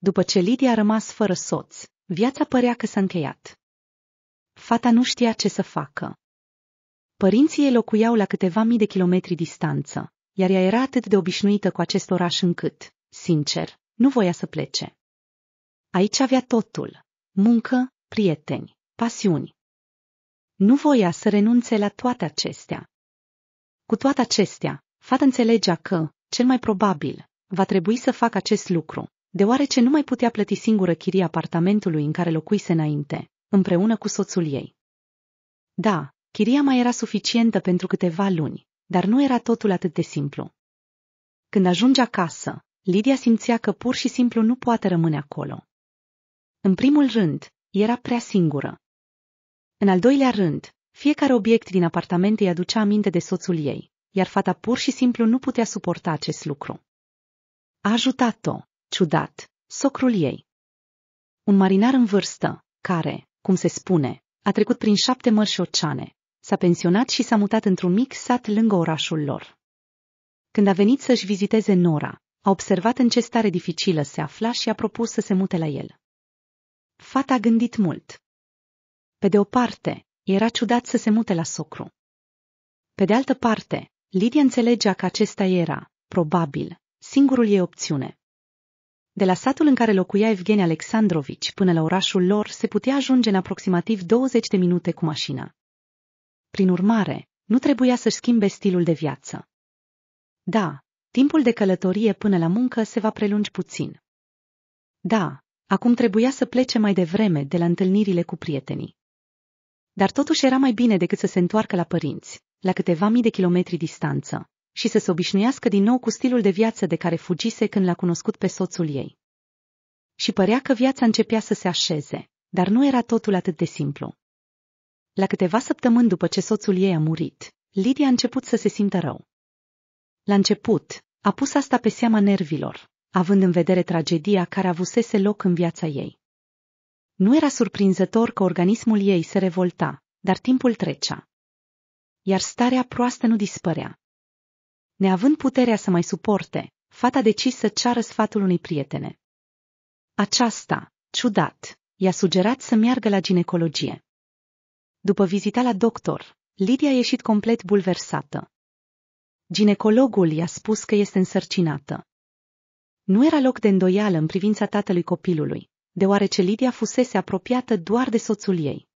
După ce Lidia a rămas fără soț, viața părea că s-a încheiat. Fata nu știa ce să facă. Părinții ei locuiau la câteva mii de kilometri distanță, iar ea era atât de obișnuită cu acest oraș încât, sincer, nu voia să plece. Aici avea totul. Muncă, prieteni, pasiuni. Nu voia să renunțe la toate acestea. Cu toate acestea, fata înțelegea că, cel mai probabil, va trebui să facă acest lucru, deoarece nu mai putea plăti singură chiria apartamentului în care locuise înainte, împreună cu soțul ei. Da, chiria mai era suficientă pentru câteva luni, dar nu era totul atât de simplu. Când ajunge acasă, Lidia simțea că pur și simplu nu poate rămâne acolo. În primul rând, era prea singură. În al doilea rând, fiecare obiect din apartament îi aducea aminte de soțul ei, iar fata pur și simplu nu putea suporta acest lucru. A ajutat-o, ciudat, socrul ei. Un marinar în vârstă, care, cum se spune, a trecut prin șapte mări și oceane, s-a pensionat și s-a mutat într-un mic sat lângă orașul lor. Când a venit să-și viziteze Nora, a observat în ce stare dificilă se afla și a propus să se mute la el. Fata a gândit mult. Pe de o parte, era ciudat să se mute la socru. Pe de altă parte, Lidia înțelegea că acesta era, probabil, singurul ei opțiune. De la satul în care locuia Evgeni Alexandrovici până la orașul lor se putea ajunge în aproximativ 20 de minute cu mașina. Prin urmare, nu trebuia să-și schimbe stilul de viață. Da, timpul de călătorie până la muncă se va prelungi puțin. Da, acum trebuia să plece mai devreme de la întâlnirile cu prietenii. Dar totuși era mai bine decât să se întoarcă la părinți, la câteva mii de kilometri distanță, și să se obișnuiască din nou cu stilul de viață de care fugise când l-a cunoscut pe soțul ei. Și părea că viața începea să se așeze, dar nu era totul atât de simplu. La câteva săptămâni după ce soțul ei a murit, Lydia a început să se simtă rău. La început, a pus asta pe seama nervilor, având în vedere tragedia care avusese loc în viața ei. Nu era surprinzător că organismul ei se revolta, dar timpul trecea. Iar starea proastă nu dispărea, Neavând puterea să mai suporte, fata decis să ceară sfatul unei prietene. Aceasta, ciudat, i-a sugerat să meargă la ginecologie. După vizita la doctor, Lidia a ieșit complet bulversată. Ginecologul i-a spus că este însărcinată. Nu era loc de îndoială în privința tatălui copilului, deoarece Lidia fusese apropiată doar de soțul ei.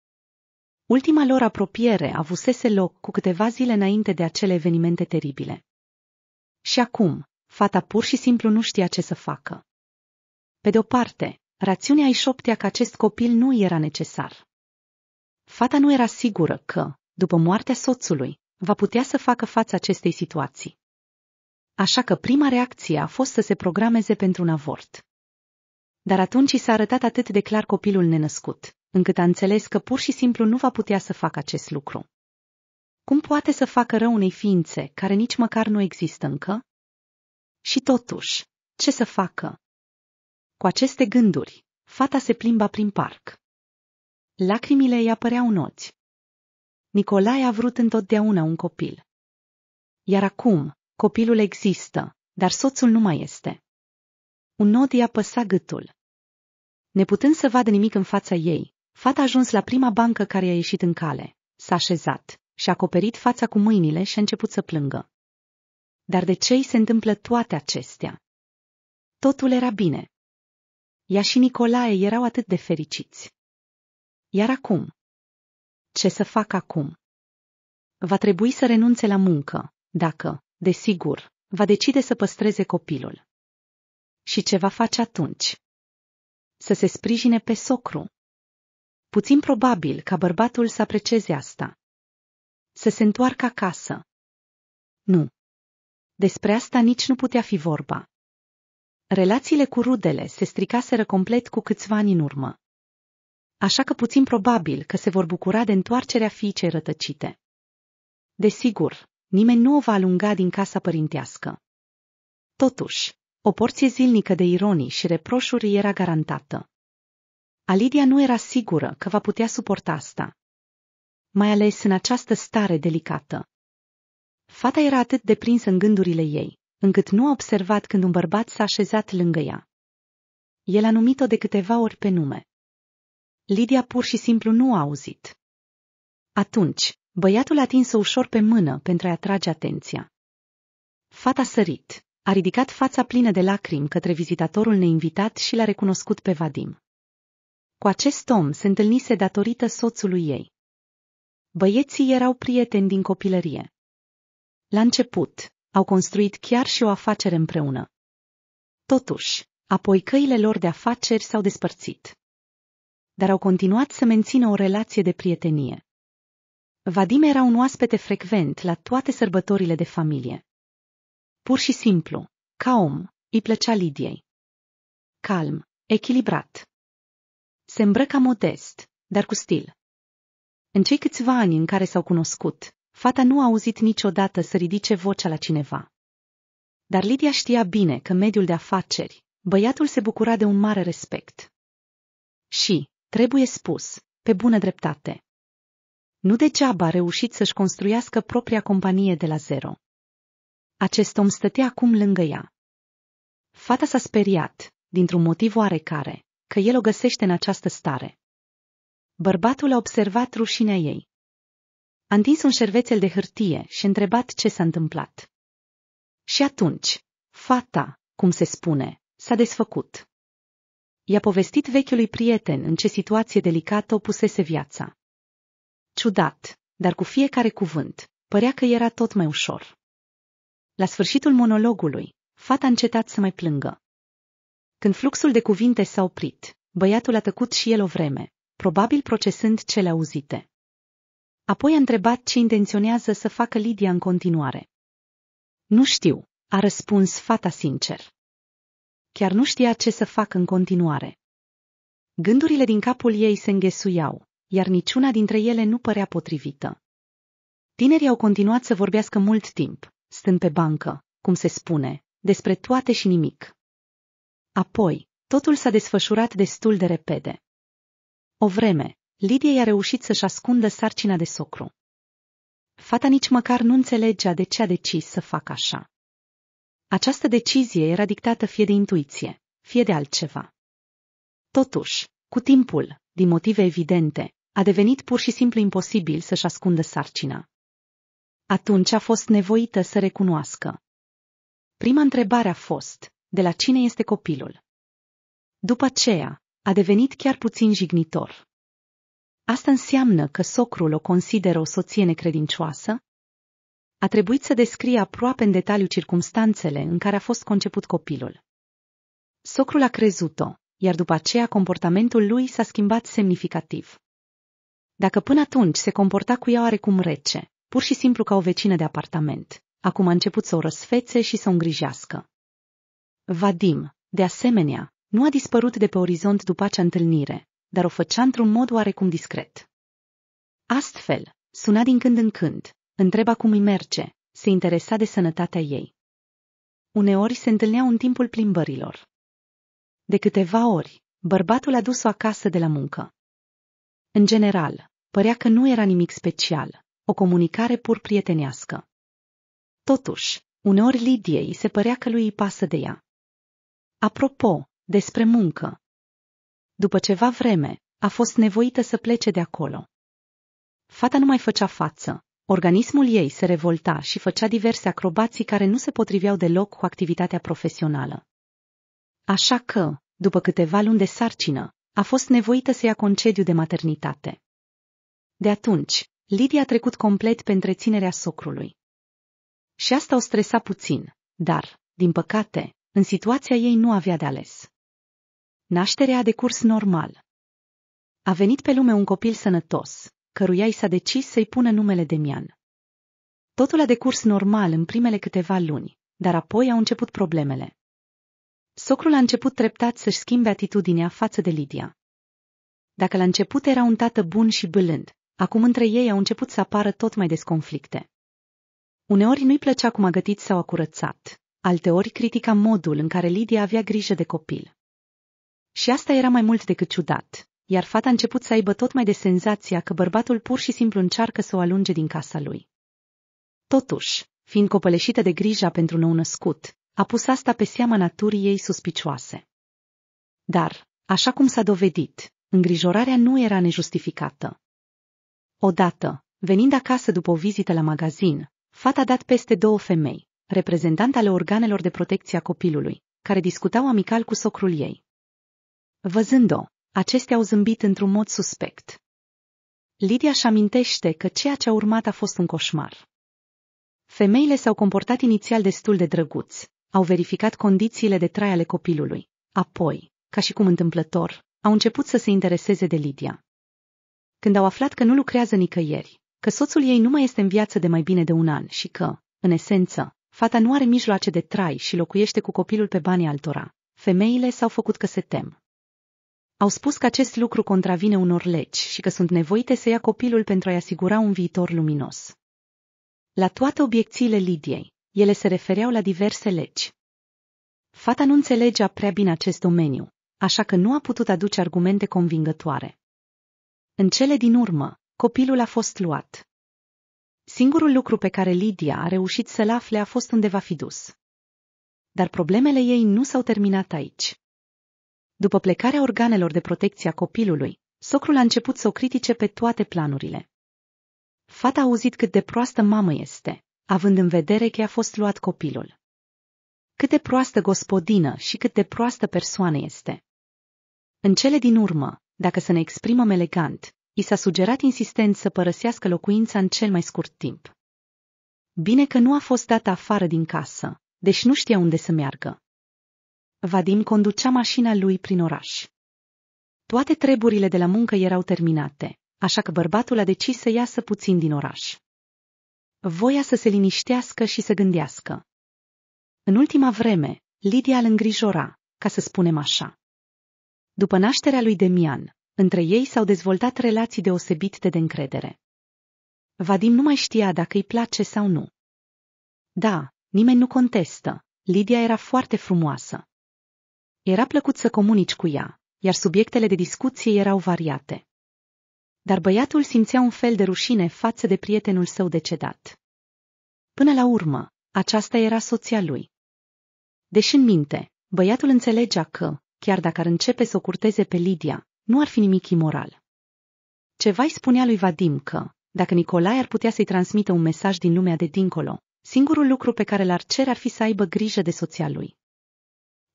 Ultima lor apropiere avusese loc cu câteva zile înainte de acele evenimente teribile. Și acum, fata pur și simplu nu știa ce să facă. Pe de-o parte, rațiunea îi șoptea că acest copil nu era necesar. Fata nu era sigură că, după moartea soțului, va putea să facă față acestei situații. Așa că prima reacție a fost să se programeze pentru un avort. Dar atunci i s-a arătat atât de clar copilul nenăscut, încât a înțeles că pur și simplu nu va putea să facă acest lucru. Cum poate să facă rău unei ființe care nici măcar nu există încă? Și totuși, ce să facă? Cu aceste gânduri, fata se plimba prin parc. Lacrimile îi apăreau noți. Nicolae a vrut întotdeauna un copil. Iar acum, copilul există, dar soțul nu mai este. Un nod i-a păsat gâtul. Neputând să vadă nimic în fața ei, fata a ajuns la prima bancă care i-a ieșit în cale. S-a așezat și-a acoperit fața cu mâinile și a început să plângă. Dar de ce îi se întâmplă toate acestea? Totul era bine. Ea și Nicolae erau atât de fericiți. Iar acum? Ce să fac acum? Va trebui să renunțe la muncă, dacă, desigur, va decide să păstreze copilul. Și ce va face atunci? Să se sprijine pe socru. Puțin probabil ca bărbatul să aprecieze asta să se întoarcă acasă. Nu. Despre asta nici nu putea fi vorba. Relațiile cu rudele se stricaseră complet cu câțiva ani în urmă. Așa că puțin probabil că se vor bucura de întoarcerea fiicei rătăcite. Desigur, nimeni nu o va alunga din casa părintească. Totuși, o porție zilnică de ironii și reproșuri era garantată. Alidia nu era sigură că va putea suporta asta, mai ales în această stare delicată. Fata era atât de prinsă în gândurile ei, încât nu a observat când un bărbat s-a așezat lângă ea. El a numit-o de câteva ori pe nume. Lidia pur și simplu nu a auzit. Atunci, băiatul a atins-o ușor pe mână pentru a-i atrage atenția. Fata sărit, a ridicat fața plină de lacrimi către vizitatorul neinvitat și l-a recunoscut pe Vadim. Cu acest om se întâlnise datorită soțului ei. Băieții erau prieteni din copilărie. La început, au construit chiar și o afacere împreună. Totuși, apoi căile lor de afaceri s-au despărțit. Dar au continuat să mențină o relație de prietenie. Vadim era un oaspete frecvent la toate sărbătorile de familie. Pur și simplu, ca om, îi plăcea Lidiei. Calm, echilibrat. Se îmbrăca modest, dar cu stil. În cei câțiva ani în care s-au cunoscut, fata nu a auzit niciodată să ridice vocea la cineva. Dar Lidia știa bine că mediul de afaceri, băiatul se bucura de un mare respect. Și, trebuie spus, pe bună dreptate. Nu degeaba a reușit să-și construiască propria companie de la zero. Acest om stătea acum lângă ea. Fata s-a speriat, dintr-un motiv oarecare, că el o găsește în această stare. Bărbatul a observat rușinea ei. A întins un șervețel de hârtie și a întrebat ce s-a întâmplat. Și atunci, fata, cum se spune, s-a desfăcut. I-a povestit vechiului prieten în ce situație delicată o pusese viața. Ciudat, dar cu fiecare cuvânt, părea că era tot mai ușor. La sfârșitul monologului, fata a încetat să mai plângă. Când fluxul de cuvinte s-a oprit, băiatul a tăcut și el o vreme, probabil procesând cele auzite. Apoi a întrebat ce intenționează să facă Lidia în continuare. Nu știu, a răspuns fata sincer. Chiar nu știa ce să fac în continuare. Gândurile din capul ei se înghesuiau, iar niciuna dintre ele nu părea potrivită. Tinerii au continuat să vorbească mult timp, stând pe bancă, cum se spune, despre toate și nimic. Apoi, totul s-a desfășurat destul de repede. O vreme, Lidia i-a reușit să-și ascundă sarcina de socru. Fata nici măcar nu înțelegea de ce a decis să facă așa. Această decizie era dictată fie de intuiție, fie de altceva. Totuși, cu timpul, din motive evidente, a devenit pur și simplu imposibil să-și ascundă sarcina. Atunci a fost nevoită să recunoască. Prima întrebare a fost, de la cine este copilul? După aceea, a devenit chiar puțin jignitor. Asta înseamnă că socrul o consideră o soție necredincioasă? A trebuit să descrie aproape în detaliu circumstanțele în care a fost conceput copilul. Socrul a crezut-o, iar după aceea comportamentul lui s-a schimbat semnificativ. Dacă până atunci se comporta cu ea oarecum rece, pur și simplu ca o vecină de apartament, acum a început să o răsfețe și să o îngrijească. Vadim, de asemenea, nu a dispărut de pe orizont după acea întâlnire, dar o făcea într-un mod oarecum discret. Astfel, suna din când în când, întreba cum îi merge, se interesa de sănătatea ei. Uneori se întâlneau în timpul plimbărilor. De câteva ori, bărbatul a dus-o acasă de la muncă. În general, părea că nu era nimic special, o comunicare pur prietenească. Totuși, uneori Lidiei se părea că lui îi pasă de ea. Apropo, despre muncă. După ceva vreme, a fost nevoită să plece de acolo. Fata nu mai făcea față. Organismul ei se revolta și făcea diverse acrobații care nu se potriveau deloc cu activitatea profesională. Așa că, după câteva luni de sarcină, a fost nevoită să ia concediu de maternitate. De atunci, Lidia a trecut complet pe întreținerea socrului. Și asta o stresa puțin, dar, din păcate, în situația ei nu avea de ales. Nașterea a decurs normal. A venit pe lume un copil sănătos, căruia i s-a decis să-i pună numele Demian. Totul a decurs normal în primele câteva luni, dar apoi au început problemele. Socrul a început treptat să-și schimbe atitudinea față de Lidia. Dacă la început era un tată bun și bâlând, acum între ei au început să apară tot mai des conflicte. Uneori nu-i plăcea cum a gătit sau a curățat, alteori critica modul în care Lidia avea grijă de copil. Și asta era mai mult decât ciudat, iar fata a început să aibă tot mai de senzația că bărbatul pur și simplu încearcă să o alunge din casa lui. Totuși, fiind copăleșită de grija pentru nou-născut, a pus asta pe seama naturii ei suspicioase. Dar, așa cum s-a dovedit, îngrijorarea nu era nejustificată. Odată, venind acasă după o vizită la magazin, fata a dat peste două femei, reprezentant ale organelor de protecție a copilului, care discutau amical cu socrul ei. Văzând-o, acestea au zâmbit într-un mod suspect. Lidia își amintește că ceea ce a urmat a fost un coșmar. Femeile s-au comportat inițial destul de drăguți, au verificat condițiile de trai ale copilului. Apoi, ca și cum întâmplător, au început să se intereseze de Lidia. Când au aflat că nu lucrează nicăieri, că soțul ei nu mai este în viață de mai bine de un an și că, în esență, fata nu are mijloace de trai și locuiește cu copilul pe banii altora, femeile s-au făcut că se tem. Au spus că acest lucru contravine unor legi și că sunt nevoite să ia copilul pentru a-i asigura un viitor luminos. La toate obiecțiile Lidiei, ele se refereau la diverse legi. Fata nu înțelegea prea bine acest domeniu, așa că nu a putut aduce argumente convingătoare. În cele din urmă, copilul a fost luat. Singurul lucru pe care Lidia a reușit să-l afle a fost unde va fi dus. Dar problemele ei nu s-au terminat aici. După plecarea organelor de protecție a copilului, socrul a început să o critique pe toate planurile. Fata a auzit cât de proastă mamă este, având în vedere că i-a fost luat copilul. Cât de proastă gospodină și cât de proastă persoană este. În cele din urmă, dacă să ne exprimăm elegant, i s-a sugerat insistent să părăsească locuința în cel mai scurt timp. Bine că nu a fost dată afară din casă, deci nu știa unde să meargă, Vadim conducea mașina lui prin oraș. Toate treburile de la muncă erau terminate, așa că bărbatul a decis să iasă puțin din oraș. Voia să se liniștească și să gândească. În ultima vreme, Lidia îl îngrijora, ca să spunem așa. După nașterea lui Demian, între ei s-au dezvoltat relații deosebit de încredere. Vadim nu mai știa dacă îi place sau nu. Da, nimeni nu contestă, Lidia era foarte frumoasă. Era plăcut să comunici cu ea, iar subiectele de discuție erau variate. Dar băiatul simțea un fel de rușine față de prietenul său decedat. Până la urmă, aceasta era soția lui. Deși în minte, băiatul înțelegea că, chiar dacă ar începe să o curteze pe Lidia, nu ar fi nimic imoral. Ceva îi spunea lui Vadim că, dacă Nicolae ar putea să-i transmită un mesaj din lumea de dincolo, singurul lucru pe care l-ar cere ar fi să aibă grijă de soția lui.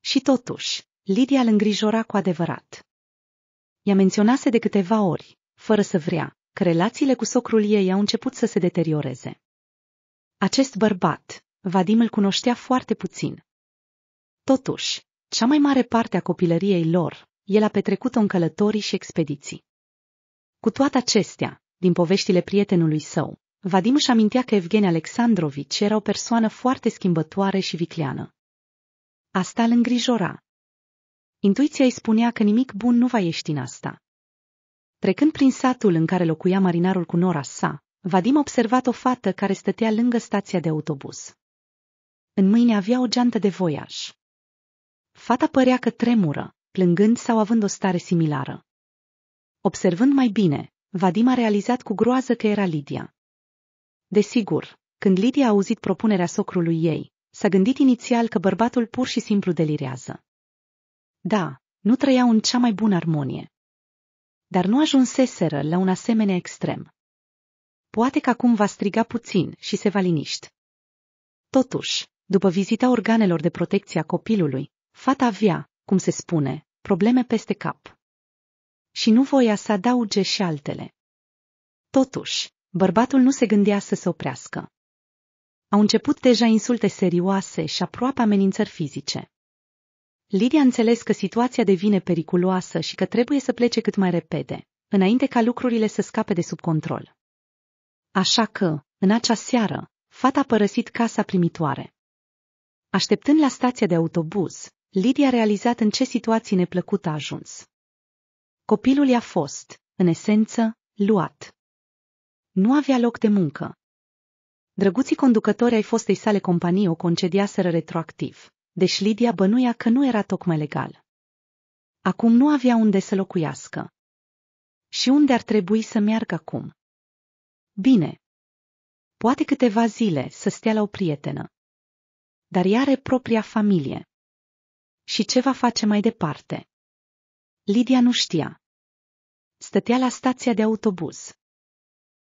Și totuși, Lidia îl îngrijora cu adevărat. Ea menționase de câteva ori, fără să vrea, că relațiile cu socrul ei au început să se deterioreze. Acest bărbat, Vadim îl cunoștea foarte puțin. Totuși, cea mai mare parte a copilăriei lor, el a petrecut-o în călătorii și expediții. Cu toate acestea, din poveștile prietenului său, Vadim își amintea că Evgeni Alexandrovici era o persoană foarte schimbătoare și vicleană. Asta îl îngrijora. Intuiția îi spunea că nimic bun nu va ieși din asta. Trecând prin satul în care locuia marinarul cu nora sa, Vadim observat o fată care stătea lângă stația de autobuz. În mâine avea o geantă de voiaj. Fata părea că tremură, plângând sau având o stare similară. Observând mai bine, Vadim a realizat cu groază că era Lidia. Desigur, când Lidia a auzit propunerea socrului ei, s-a gândit inițial că bărbatul pur și simplu delirează. Da, nu trăiau în cea mai bună armonie. Dar nu ajunseseră la un asemenea extrem. Poate că acum va striga puțin și se va liniști. Totuși, după vizita organelor de protecție a copilului, fata avea, cum se spune, probleme peste cap. Și nu voia să adauge și altele. Totuși, bărbatul nu se gândea să se oprească. Au început deja insulte serioase și aproape amenințări fizice. Lidia a înțeles că situația devine periculoasă și că trebuie să plece cât mai repede, înainte ca lucrurile să scape de sub control. Așa că, în acea seară, fata a părăsit casa primitoare. Așteptând la stația de autobuz, Lidia a realizat în ce situații neplăcută a ajuns. Copilul i-a fost, în esență, luat. Nu avea loc de muncă, Drăguții conducători ai fostei sale companii o concediaseră retroactiv, deși Lidia bănuia că nu era tocmai legal. Acum nu avea unde să locuiască. Și unde ar trebui să meargă acum? Bine. Poate câteva zile să stea la o prietenă. Dar ea are propria familie. Și ce va face mai departe? Lidia nu știa. Stătea la stația de autobuz.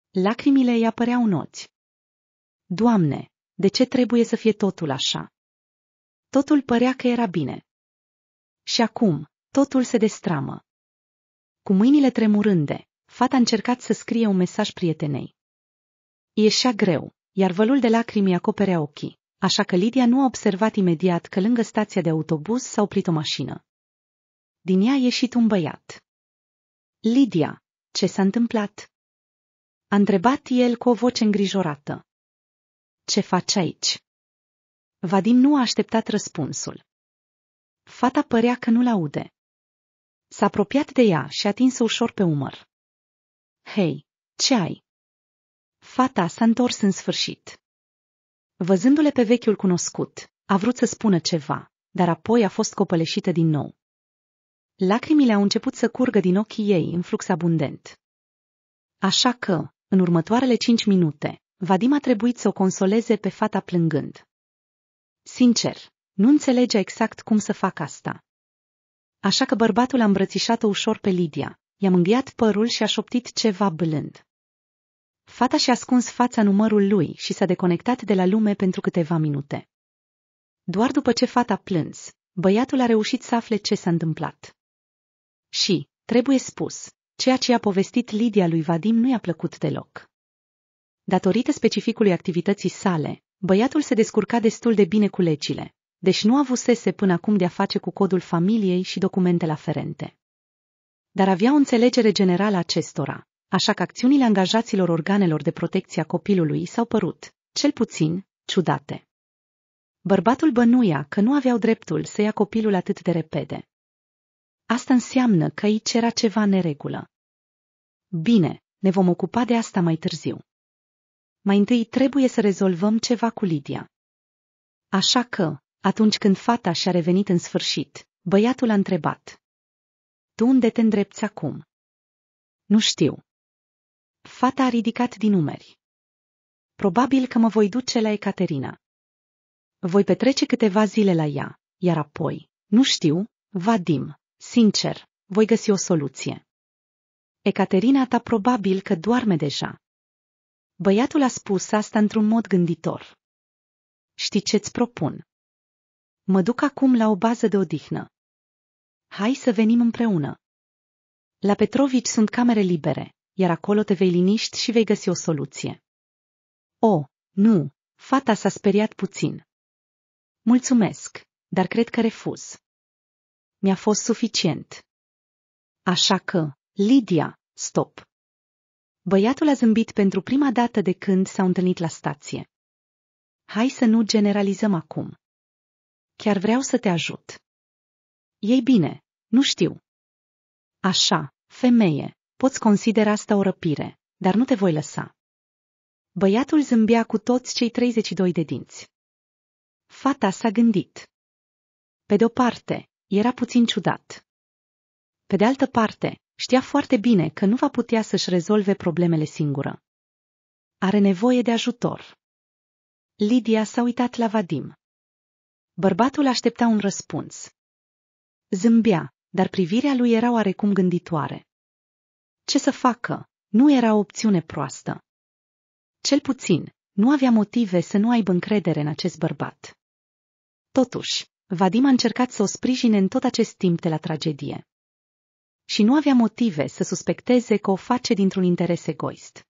Lacrimile îi apăreau în ochi. Doamne, de ce trebuie să fie totul așa? Totul părea că era bine. Și acum, totul se destramă. Cu mâinile tremurânde, fata a încercat să scrie un mesaj prietenei. Ieșea greu, iar vălul de lacrimi acoperea ochii, așa că Lidia nu a observat imediat că lângă stația de autobuz s-a oprit o mașină. Din ea a ieșit un băiat. Lidia, ce s-a întâmplat? A întrebat el cu o voce îngrijorată. Ce faci aici? Vadim nu a așteptat răspunsul. Fata părea că nu-l aude. S-a apropiat de ea și a atins ușor pe umăr. Hei, ce ai? Fata s-a întors în sfârșit. Văzându-le pe vechiul cunoscut, a vrut să spună ceva, dar apoi a fost copăleșită din nou. Lacrimile au început să curgă din ochii ei în flux abundent. Așa că, în următoarele cinci minute, Vadim a trebuit să o consoleze pe fata plângând. Sincer, nu înțelegea exact cum să fac asta. Așa că bărbatul a îmbrățișat-o ușor pe Lidia, i-a mânghiat părul și a șoptit ceva blând. Fata și-a ascuns fața numărul lui și s-a deconectat de la lume pentru câteva minute. Doar după ce fata a plâns, băiatul a reușit să afle ce s-a întâmplat. Și, trebuie spus, ceea ce a povestit Lidia lui Vadim nu i-a plăcut deloc. Datorită specificului activității sale, băiatul se descurca destul de bine cu legile, deci nu avusese până acum de a face cu codul familiei și documentele aferente. Dar avea o înțelegere generală acestora, așa că acțiunile angajaților organelor de protecție a copilului s-au părut, cel puțin, ciudate. Bărbatul bănuia că nu aveau dreptul să ia copilul atât de repede. Asta înseamnă că aici era ceva neregulă. Bine, ne vom ocupa de asta mai târziu mai întâi trebuie să rezolvăm ceva cu Lidia. Așa că, atunci când fata și-a revenit în sfârșit, băiatul a întrebat. Tu unde te îndrepți acum? Nu știu. Fata a ridicat din numeri. Probabil că mă voi duce la Ecaterina. Voi petrece câteva zile la ea, iar apoi, nu știu, Vadim, sincer, voi găsi o soluție. Ecaterina ta probabil că doarme deja. Băiatul a spus asta într-un mod gânditor. Știi ce-ți propun? Mă duc acum la o bază de odihnă. Hai să venim împreună. La Petrovici sunt camere libere, iar acolo te vei liniști și vei găsi o soluție. O, nu, fata s-a speriat puțin. Mulțumesc, dar cred că refuz. Mi-a fost suficient. Așa că, Lidia, stop. Băiatul a zâmbit pentru prima dată de când s-au întâlnit la stație. Hai să nu generalizăm acum. Chiar vreau să te ajut. Ei bine, nu știu. Așa, femeie, poți considera asta o răpire, dar nu te voi lăsa. Băiatul zâmbea cu toți cei 32 de dinți. Fata s-a gândit. Pe de-o parte, era puțin ciudat. Pe de altă parte, Știa foarte bine că nu va putea să-și rezolve problemele singură. Are nevoie de ajutor. Lidia s-a uitat la Vadim. Bărbatul aștepta un răspuns. Zâmbea, dar privirea lui era oarecum gânditoare. Ce să facă? Nu era o opțiune proastă. Cel puțin, nu avea motive să nu aibă încredere în acest bărbat. Totuși, Vadim a încercat să o sprijine în tot acest timp de la tragedie și nu avea motive să suspecteze că o face dintr-un interes egoist.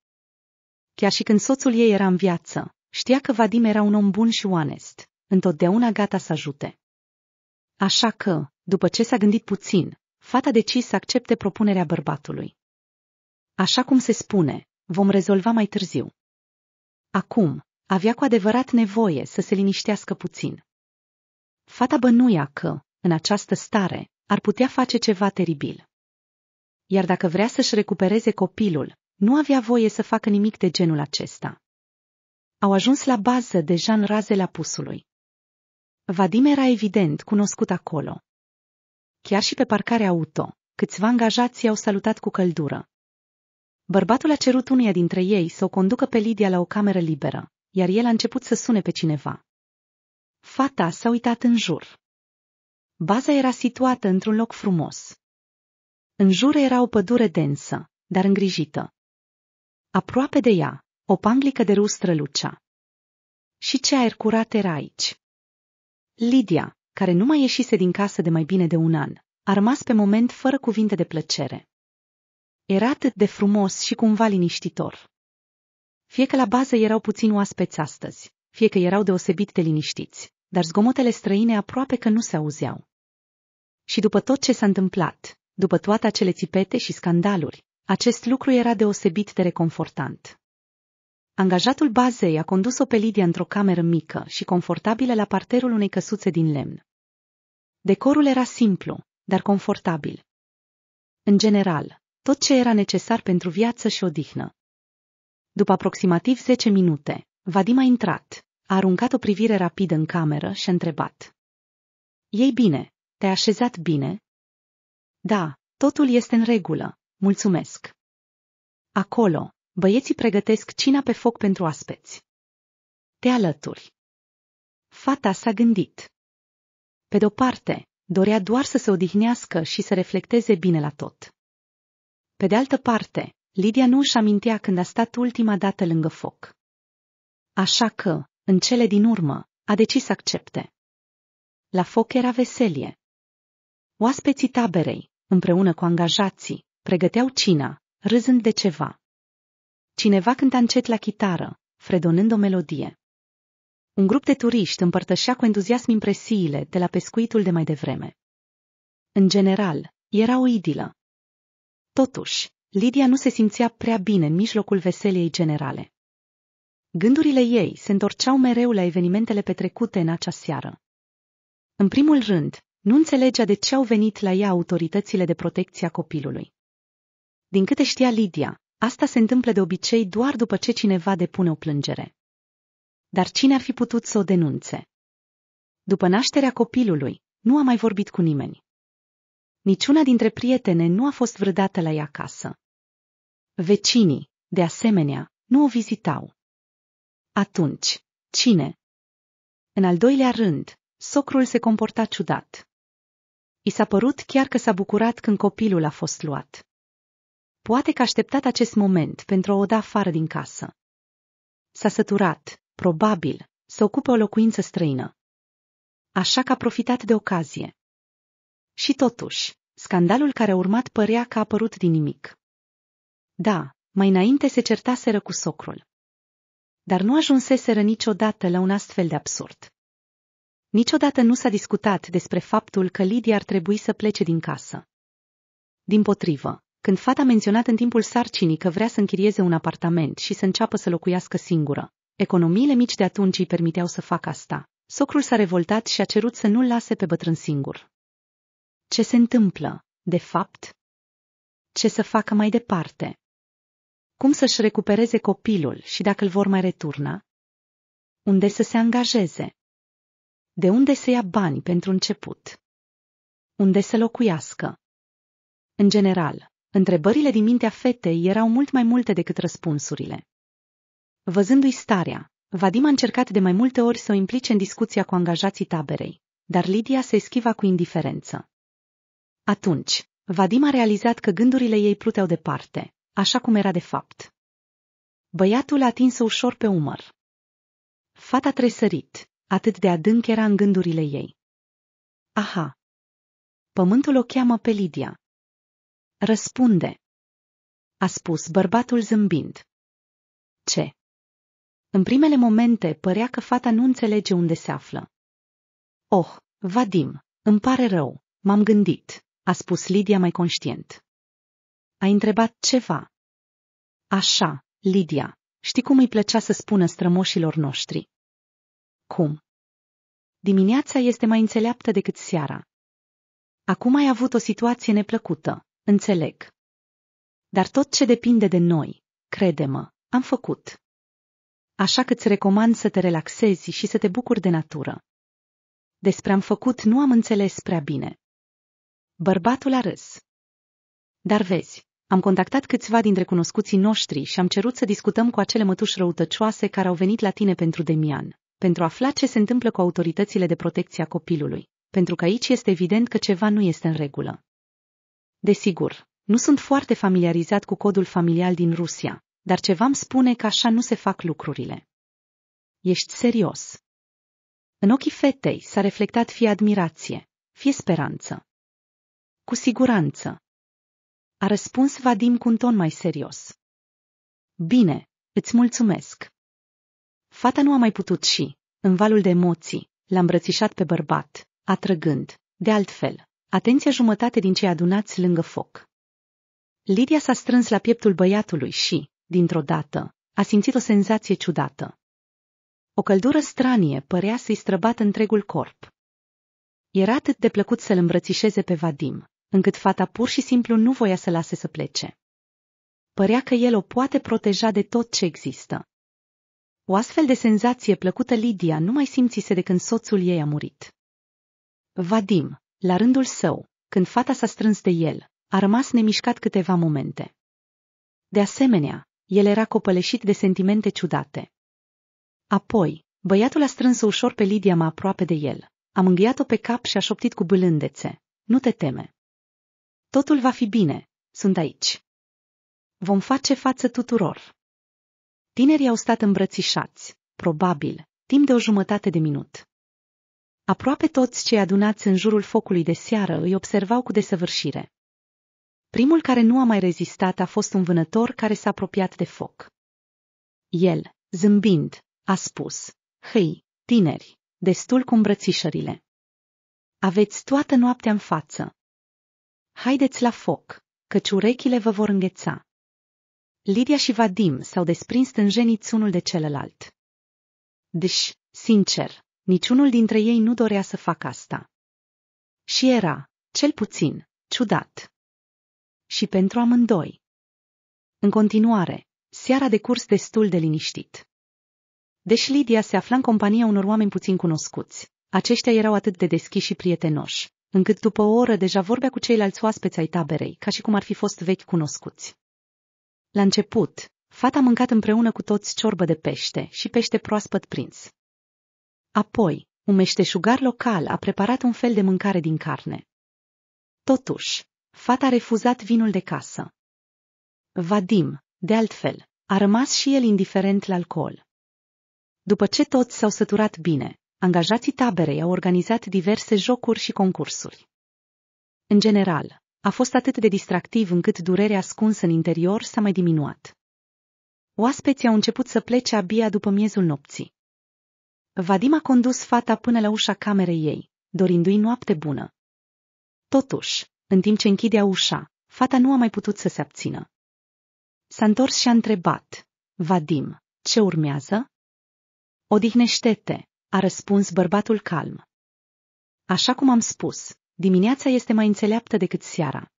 Chiar și când soțul ei era în viață, știa că Vadim era un om bun și onest, întotdeauna gata să ajute. Așa că, după ce s-a gândit puțin, fata decis să accepte propunerea bărbatului. Așa cum se spune, vom rezolva mai târziu. Acum, avea cu adevărat nevoie să se liniștească puțin. Fata bănuia că, în această stare, ar putea face ceva teribil iar dacă vrea să-și recupereze copilul, nu avea voie să facă nimic de genul acesta. Au ajuns la bază deja în razele apusului. Vadim era evident cunoscut acolo. Chiar și pe parcarea auto, câțiva angajați i-au salutat cu căldură. Bărbatul a cerut unuia dintre ei să o conducă pe Lidia la o cameră liberă, iar el a început să sune pe cineva. Fata s-a uitat în jur. Baza era situată într-un loc frumos, în jur era o pădure densă, dar îngrijită. Aproape de ea, o panglică de rus strălucea. Și ce aer curat era aici! Lidia, care nu mai ieșise din casă de mai bine de un an, a rămas pe moment fără cuvinte de plăcere. Era atât de frumos și cumva liniștitor. Fie că la bază erau puțin oaspeți astăzi, fie că erau deosebit de liniștiți, dar zgomotele străine aproape că nu se auzeau. Și după tot ce s-a întâmplat, după toate acele țipete și scandaluri, acest lucru era deosebit de reconfortant. Angajatul bazei a condus-o pe Lidia într-o cameră mică și confortabilă la parterul unei căsuțe din lemn. Decorul era simplu, dar confortabil. În general, tot ce era necesar pentru viață și odihnă. După aproximativ 10 minute, Vadim a intrat, a aruncat o privire rapidă în cameră și a întrebat. Ei bine, te-ai așezat bine, da, totul este în regulă, mulțumesc. Acolo, băieții pregătesc cina pe foc pentru aspeți. Te alături. Fata s-a gândit. Pe de-o parte, dorea doar să se odihnească și să reflecteze bine la tot. Pe de altă parte, Lidia nu își amintea când a stat ultima dată lângă foc. Așa că, în cele din urmă, a decis să accepte. La foc era veselie. Oaspeții taberei, împreună cu angajații, pregăteau cina, râzând de ceva. Cineva cânta încet la chitară, fredonând o melodie. Un grup de turiști împărtășea cu entuziasm impresiile de la pescuitul de mai devreme. În general, era o idilă. Totuși, Lidia nu se simțea prea bine în mijlocul veseliei generale. Gândurile ei se întorceau mereu la evenimentele petrecute în acea seară. În primul rând, nu înțelegea de ce au venit la ea autoritățile de protecție a copilului. Din câte știa Lidia, asta se întâmplă de obicei doar după ce cineva depune o plângere. Dar cine ar fi putut să o denunțe? După nașterea copilului, nu a mai vorbit cu nimeni. Niciuna dintre prietene nu a fost vrădată la ea acasă. Vecinii, de asemenea, nu o vizitau. Atunci, cine? În al doilea rând, socrul se comporta ciudat. I s-a părut chiar că s-a bucurat când copilul a fost luat. Poate că așteptat acest moment pentru a o da afară din casă. S-a săturat, probabil, să ocupe o locuință străină. Așa că a profitat de ocazie. Și totuși, scandalul care a urmat părea că a apărut din nimic. Da, mai înainte se certaseră cu socrul. Dar nu ajunseseră niciodată la un astfel de absurd. Niciodată nu s-a discutat despre faptul că Lidia ar trebui să plece din casă. Din potrivă, când fata menționat în timpul sarcinii că vrea să închirieze un apartament și să înceapă să locuiască singură, economiile mici de atunci îi permiteau să facă asta. Socrul s-a revoltat și a cerut să nu-l lase pe bătrân singur. Ce se întâmplă, de fapt? Ce să facă mai departe? Cum să-și recupereze copilul și dacă îl vor mai returna? Unde să se angajeze? De unde să ia bani pentru început? Unde să locuiască? În general, întrebările din mintea fetei erau mult mai multe decât răspunsurile. Văzându-i starea, Vadim a încercat de mai multe ori să o implice în discuția cu angajații taberei, dar Lidia se eschiva cu indiferență. Atunci, Vadim a realizat că gândurile ei pluteau departe, așa cum era de fapt. Băiatul a atins ușor pe umăr. Fata tresărit, atât de adânc era în gândurile ei. Aha! Pământul o cheamă pe Lidia. Răspunde! A spus bărbatul zâmbind. Ce? În primele momente părea că fata nu înțelege unde se află. Oh, Vadim, îmi pare rău, m-am gândit, a spus Lidia mai conștient. A întrebat ceva. Așa, Lidia, știi cum îi plăcea să spună strămoșilor noștri? Cum? Dimineața este mai înțeleaptă decât seara. Acum ai avut o situație neplăcută, înțeleg. Dar tot ce depinde de noi, crede-mă, am făcut. Așa că îți recomand să te relaxezi și să te bucuri de natură. Despre am făcut nu am înțeles prea bine. Bărbatul a râs. Dar vezi, am contactat câțiva dintre cunoscuții noștri și am cerut să discutăm cu acele mătuși răutăcioase care au venit la tine pentru Demian pentru a afla ce se întâmplă cu autoritățile de protecție a copilului, pentru că aici este evident că ceva nu este în regulă. Desigur, nu sunt foarte familiarizat cu codul familial din Rusia, dar ceva îmi spune că așa nu se fac lucrurile. Ești serios. În ochii fetei s-a reflectat fie admirație, fie speranță. Cu siguranță. A răspuns Vadim cu un ton mai serios. Bine, îți mulțumesc. Fata nu a mai putut și, în valul de emoții, l-a îmbrățișat pe bărbat, atrăgând, de altfel, atenția jumătate din cei adunați lângă foc. Lidia s-a strâns la pieptul băiatului și, dintr-o dată, a simțit o senzație ciudată. O căldură stranie părea să-i străbată întregul corp. Era atât de plăcut să-l îmbrățișeze pe Vadim, încât fata pur și simplu nu voia să lase să plece. Părea că el o poate proteja de tot ce există. O astfel de senzație plăcută Lidia nu mai simțise de când soțul ei a murit. Vadim, la rândul său, când fata s-a strâns de el, a rămas nemișcat câteva momente. De asemenea, el era copăleșit de sentimente ciudate. Apoi, băiatul a strâns ușor pe Lidia mai aproape de el, a mângâiat o pe cap și a șoptit cu bâlândețe. Nu te teme. Totul va fi bine, sunt aici. Vom face față tuturor. Tinerii au stat îmbrățișați, probabil, timp de o jumătate de minut. Aproape toți cei adunați în jurul focului de seară îi observau cu desăvârșire. Primul care nu a mai rezistat a fost un vânător care s-a apropiat de foc. El, zâmbind, a spus, Hei, tineri, destul cu îmbrățișările. Aveți toată noaptea în față. Haideți la foc, căci urechile vă vor îngheța. Lidia și Vadim s-au desprins stânjeniți unul de celălalt. Deși, sincer, niciunul dintre ei nu dorea să facă asta. Și era, cel puțin, ciudat. Și pentru amândoi. În continuare, seara de curs destul de liniștit. Deși Lidia se afla în compania unor oameni puțin cunoscuți, aceștia erau atât de deschiși și prietenoși, încât după o oră deja vorbea cu ceilalți oaspeți ai taberei, ca și cum ar fi fost vechi cunoscuți. La început, fata a mâncat împreună cu toți ciorbă de pește și pește proaspăt prins. Apoi, un meșteșugar local a preparat un fel de mâncare din carne. Totuși, fata a refuzat vinul de casă. Vadim, de altfel, a rămas și el indiferent la alcool. După ce toți s-au săturat bine, angajații taberei au organizat diverse jocuri și concursuri. În general, a fost atât de distractiv încât durerea ascunsă în interior s-a mai diminuat. Oaspeții au început să plece abia după miezul nopții. Vadim a condus fata până la ușa camerei ei, dorindu-i noapte bună. Totuși, în timp ce închidea ușa, fata nu a mai putut să se abțină. S-a întors și a întrebat, Vadim, ce urmează? Odihnește-te, a răspuns bărbatul calm. Așa cum am spus, Dimineața este mai înțeleaptă decât seara.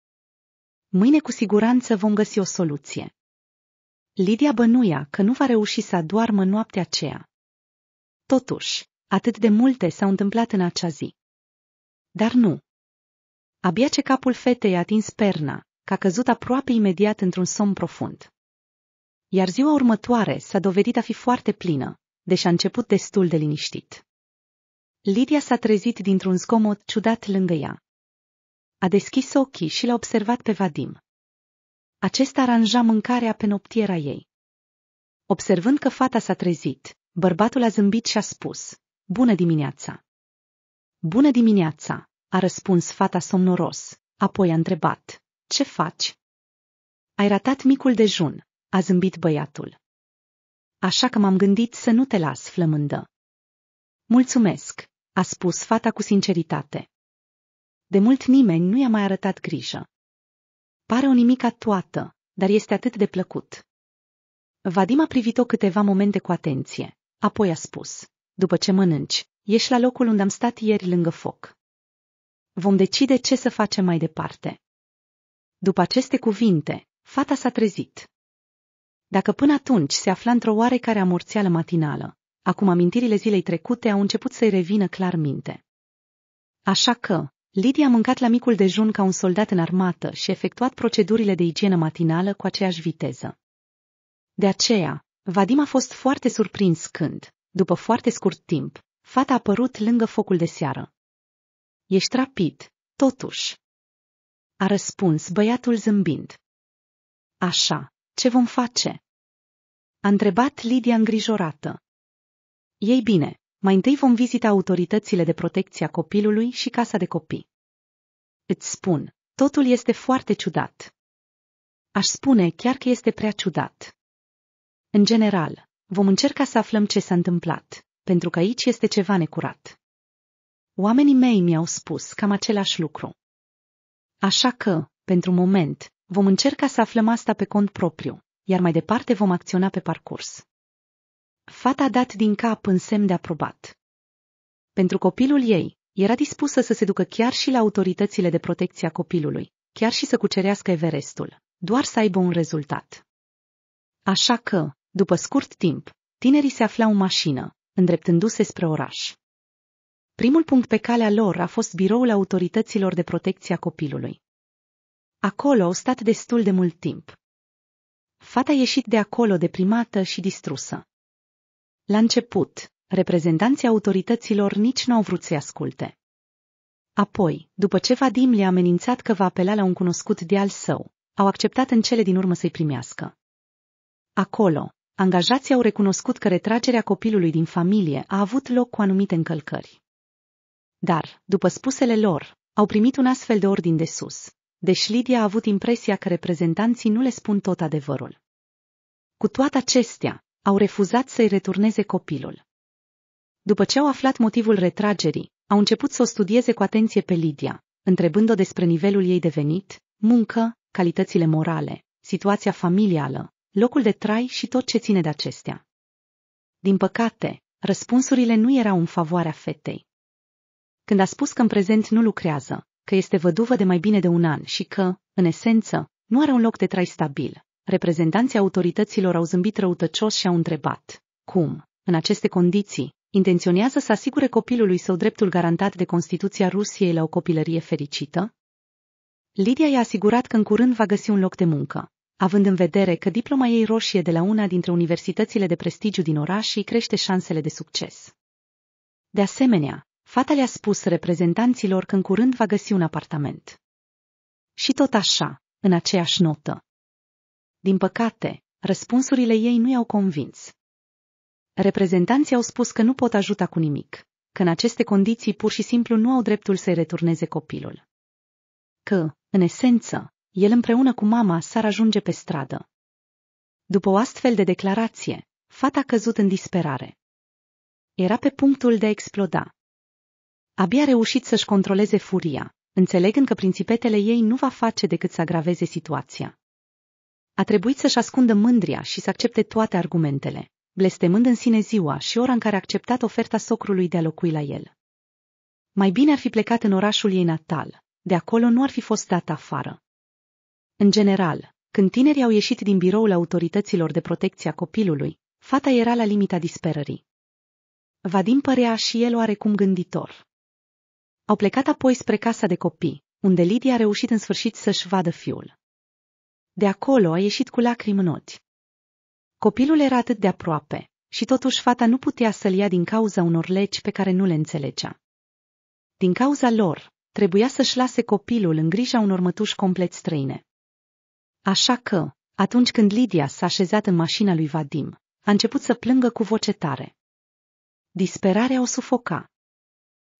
Mâine cu siguranță vom găsi o soluție. Lidia bănuia că nu va reuși să doarmă noaptea aceea. Totuși, atât de multe s-au întâmplat în acea zi. Dar nu. Abia ce capul fetei a atins perna, că a căzut aproape imediat într-un somn profund. Iar ziua următoare s-a dovedit a fi foarte plină, deși a început destul de liniștit. Lidia s-a trezit dintr-un zgomot ciudat lângă ea. A deschis ochii și l-a observat pe Vadim. Acesta aranja mâncarea pe noptiera ei. Observând că fata s-a trezit, bărbatul a zâmbit și a spus, Bună dimineața! Bună dimineața, a răspuns fata somnoros, apoi a întrebat, Ce faci? Ai ratat micul dejun, a zâmbit băiatul. Așa că m-am gândit să nu te las flămândă. Mulțumesc, a spus fata cu sinceritate. De mult nimeni nu i-a mai arătat grijă. Pare o nimica toată, dar este atât de plăcut. Vadim a privit-o câteva momente cu atenție, apoi a spus, după ce mănânci, ieși la locul unde am stat ieri lângă foc. Vom decide ce să facem mai departe. După aceste cuvinte, fata s-a trezit. Dacă până atunci se afla într-o oarecare amorțială matinală, Acum amintirile zilei trecute au început să-i revină clar minte. Așa că, Lidia a mâncat la micul dejun ca un soldat în armată și efectuat procedurile de igienă matinală cu aceeași viteză. De aceea, Vadim a fost foarte surprins când, după foarte scurt timp, fata a apărut lângă focul de seară. Ești rapid, totuși. A răspuns băiatul zâmbind. Așa, ce vom face? A întrebat Lidia îngrijorată. Ei bine, mai întâi vom vizita autoritățile de protecție a copilului și casa de copii. Îți spun, totul este foarte ciudat. Aș spune chiar că este prea ciudat. În general, vom încerca să aflăm ce s-a întâmplat, pentru că aici este ceva necurat. Oamenii mei mi-au spus cam același lucru. Așa că, pentru moment, vom încerca să aflăm asta pe cont propriu, iar mai departe vom acționa pe parcurs. Fata a dat din cap în semn de aprobat. Pentru copilul ei, era dispusă să se ducă chiar și la autoritățile de protecție a copilului, chiar și să cucerească Everestul, doar să aibă un rezultat. Așa că, după scurt timp, tinerii se aflau în mașină, îndreptându-se spre oraș. Primul punct pe calea lor a fost biroul autorităților de protecție a copilului. Acolo au stat destul de mult timp. Fata a ieșit de acolo deprimată și distrusă. La început, reprezentanții autorităților nici nu au vrut să-i asculte. Apoi, după ce Vadim le-a amenințat că va apela la un cunoscut de al său, au acceptat în cele din urmă să-i primească. Acolo, angajații au recunoscut că retragerea copilului din familie a avut loc cu anumite încălcări. Dar, după spusele lor, au primit un astfel de ordin de sus, Deși Lidia a avut impresia că reprezentanții nu le spun tot adevărul. Cu toate acestea, au refuzat să-i returneze copilul. După ce au aflat motivul retragerii, au început să o studieze cu atenție pe Lidia, întrebând-o despre nivelul ei de venit, muncă, calitățile morale, situația familială, locul de trai și tot ce ține de acestea. Din păcate, răspunsurile nu erau în favoarea fetei. Când a spus că în prezent nu lucrează, că este văduvă de mai bine de un an și că, în esență, nu are un loc de trai stabil, reprezentanții autorităților au zâmbit răutăcios și au întrebat cum, în aceste condiții, intenționează să asigure copilului său dreptul garantat de Constituția Rusiei la o copilărie fericită? Lidia i-a asigurat că în curând va găsi un loc de muncă, având în vedere că diploma ei roșie de la una dintre universitățile de prestigiu din oraș îi crește șansele de succes. De asemenea, fata le-a spus reprezentanților că în curând va găsi un apartament. Și tot așa, în aceeași notă, din păcate, răspunsurile ei nu i-au convins. Reprezentanții au spus că nu pot ajuta cu nimic, că în aceste condiții pur și simplu nu au dreptul să-i returneze copilul. Că, în esență, el împreună cu mama s-ar ajunge pe stradă. După o astfel de declarație, fata a căzut în disperare. Era pe punctul de a exploda. Abia reușit să-și controleze furia, înțelegând că principetele ei nu va face decât să agraveze situația. A trebuit să-și ascundă mândria și să accepte toate argumentele, blestemând în sine ziua și ora în care a acceptat oferta socrului de a locui la el. Mai bine ar fi plecat în orașul ei natal, de acolo nu ar fi fost dat afară. În general, când tinerii au ieșit din biroul autorităților de protecție a copilului, fata era la limita disperării. Vadim părea și el oarecum gânditor. Au plecat apoi spre casa de copii, unde Lidia a reușit în sfârșit să-și vadă fiul. De acolo a ieșit cu lacrimi în ochi. Copilul era atât de aproape și totuși fata nu putea să-l ia din cauza unor legi pe care nu le înțelegea. Din cauza lor, trebuia să-și lase copilul în grija unor mătuși complet străine. Așa că, atunci când Lidia s-a așezat în mașina lui Vadim, a început să plângă cu voce tare. Disperarea o sufoca.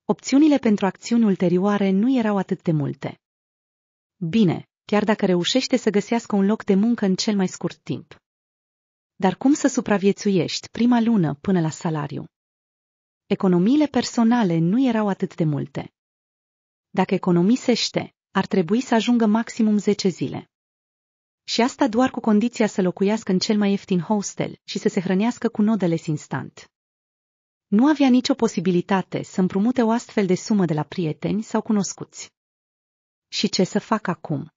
Opțiunile pentru acțiuni ulterioare nu erau atât de multe. Bine, chiar dacă reușește să găsească un loc de muncă în cel mai scurt timp. Dar cum să supraviețuiești prima lună până la salariu? Economiile personale nu erau atât de multe. Dacă economisește, ar trebui să ajungă maximum 10 zile. Și asta doar cu condiția să locuiască în cel mai ieftin hostel și să se hrănească cu nodeles instant. Nu avea nicio posibilitate să împrumute o astfel de sumă de la prieteni sau cunoscuți. Și ce să fac acum?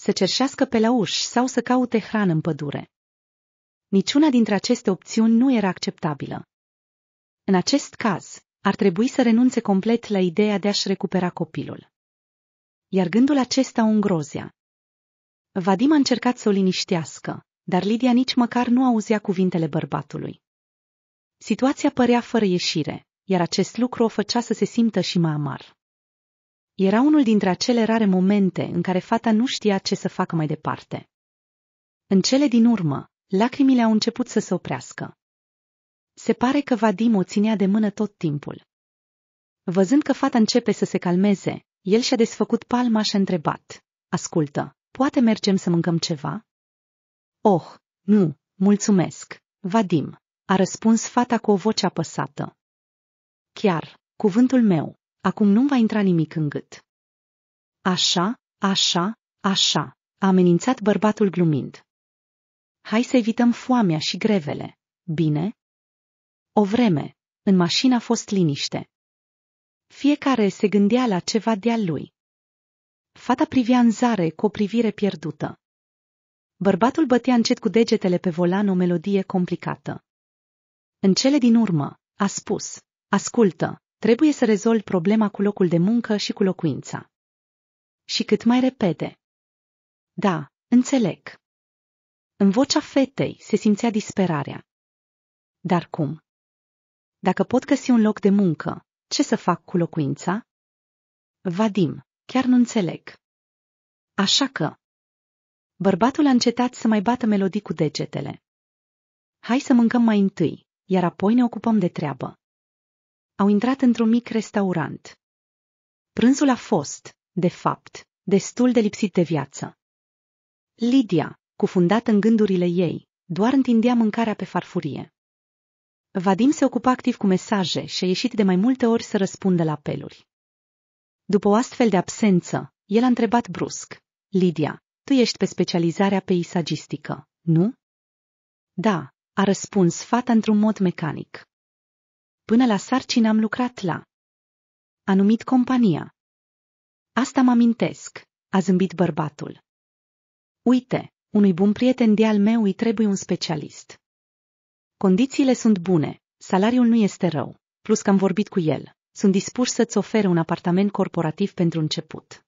să cerșească pe la uși sau să caute hrană în pădure. Niciuna dintre aceste opțiuni nu era acceptabilă. În acest caz, ar trebui să renunțe complet la ideea de a-și recupera copilul. Iar gândul acesta o îngrozea. Vadim a încercat să o liniștească, dar Lidia nici măcar nu auzea cuvintele bărbatului. Situația părea fără ieșire, iar acest lucru o făcea să se simtă și mai amar. Era unul dintre acele rare momente în care fata nu știa ce să facă mai departe. În cele din urmă, lacrimile au început să se oprească. Se pare că Vadim o ținea de mână tot timpul. Văzând că fata începe să se calmeze, el și-a desfăcut palma și-a întrebat. Ascultă, poate mergem să mâncăm ceva? Oh, nu, mulțumesc, Vadim, a răspuns fata cu o voce apăsată. Chiar, cuvântul meu, Acum nu-mi va intra nimic în gât. Așa, așa, așa, a amenințat bărbatul glumind. Hai să evităm foamea și grevele. Bine? O vreme, în mașină a fost liniște. Fiecare se gândea la ceva de-a lui. Fata privea în zare cu o privire pierdută. Bărbatul bătea încet cu degetele pe volan o melodie complicată. În cele din urmă, a spus, ascultă, Trebuie să rezolvi problema cu locul de muncă și cu locuința. Și cât mai repede. Da, înțeleg. În vocea fetei se simțea disperarea. Dar cum? Dacă pot găsi un loc de muncă, ce să fac cu locuința? Vadim, chiar nu înțeleg. Așa că... Bărbatul a încetat să mai bată melodii cu degetele. Hai să mâncăm mai întâi, iar apoi ne ocupăm de treabă au intrat într-un mic restaurant. Prânzul a fost, de fapt, destul de lipsit de viață. Lidia, cufundată în gândurile ei, doar întindea mâncarea pe farfurie. Vadim se ocupa activ cu mesaje și a ieșit de mai multe ori să răspundă la apeluri. După o astfel de absență, el a întrebat brusc, Lidia, tu ești pe specializarea peisagistică, nu? Da, a răspuns fata într-un mod mecanic. Până la sarcină am lucrat la anumit compania. Asta mă amintesc, a zâmbit bărbatul. Uite, unui bun prieten de al meu îi trebuie un specialist. Condițiile sunt bune, salariul nu este rău, plus că am vorbit cu el. Sunt dispus să-ți ofere un apartament corporativ pentru început.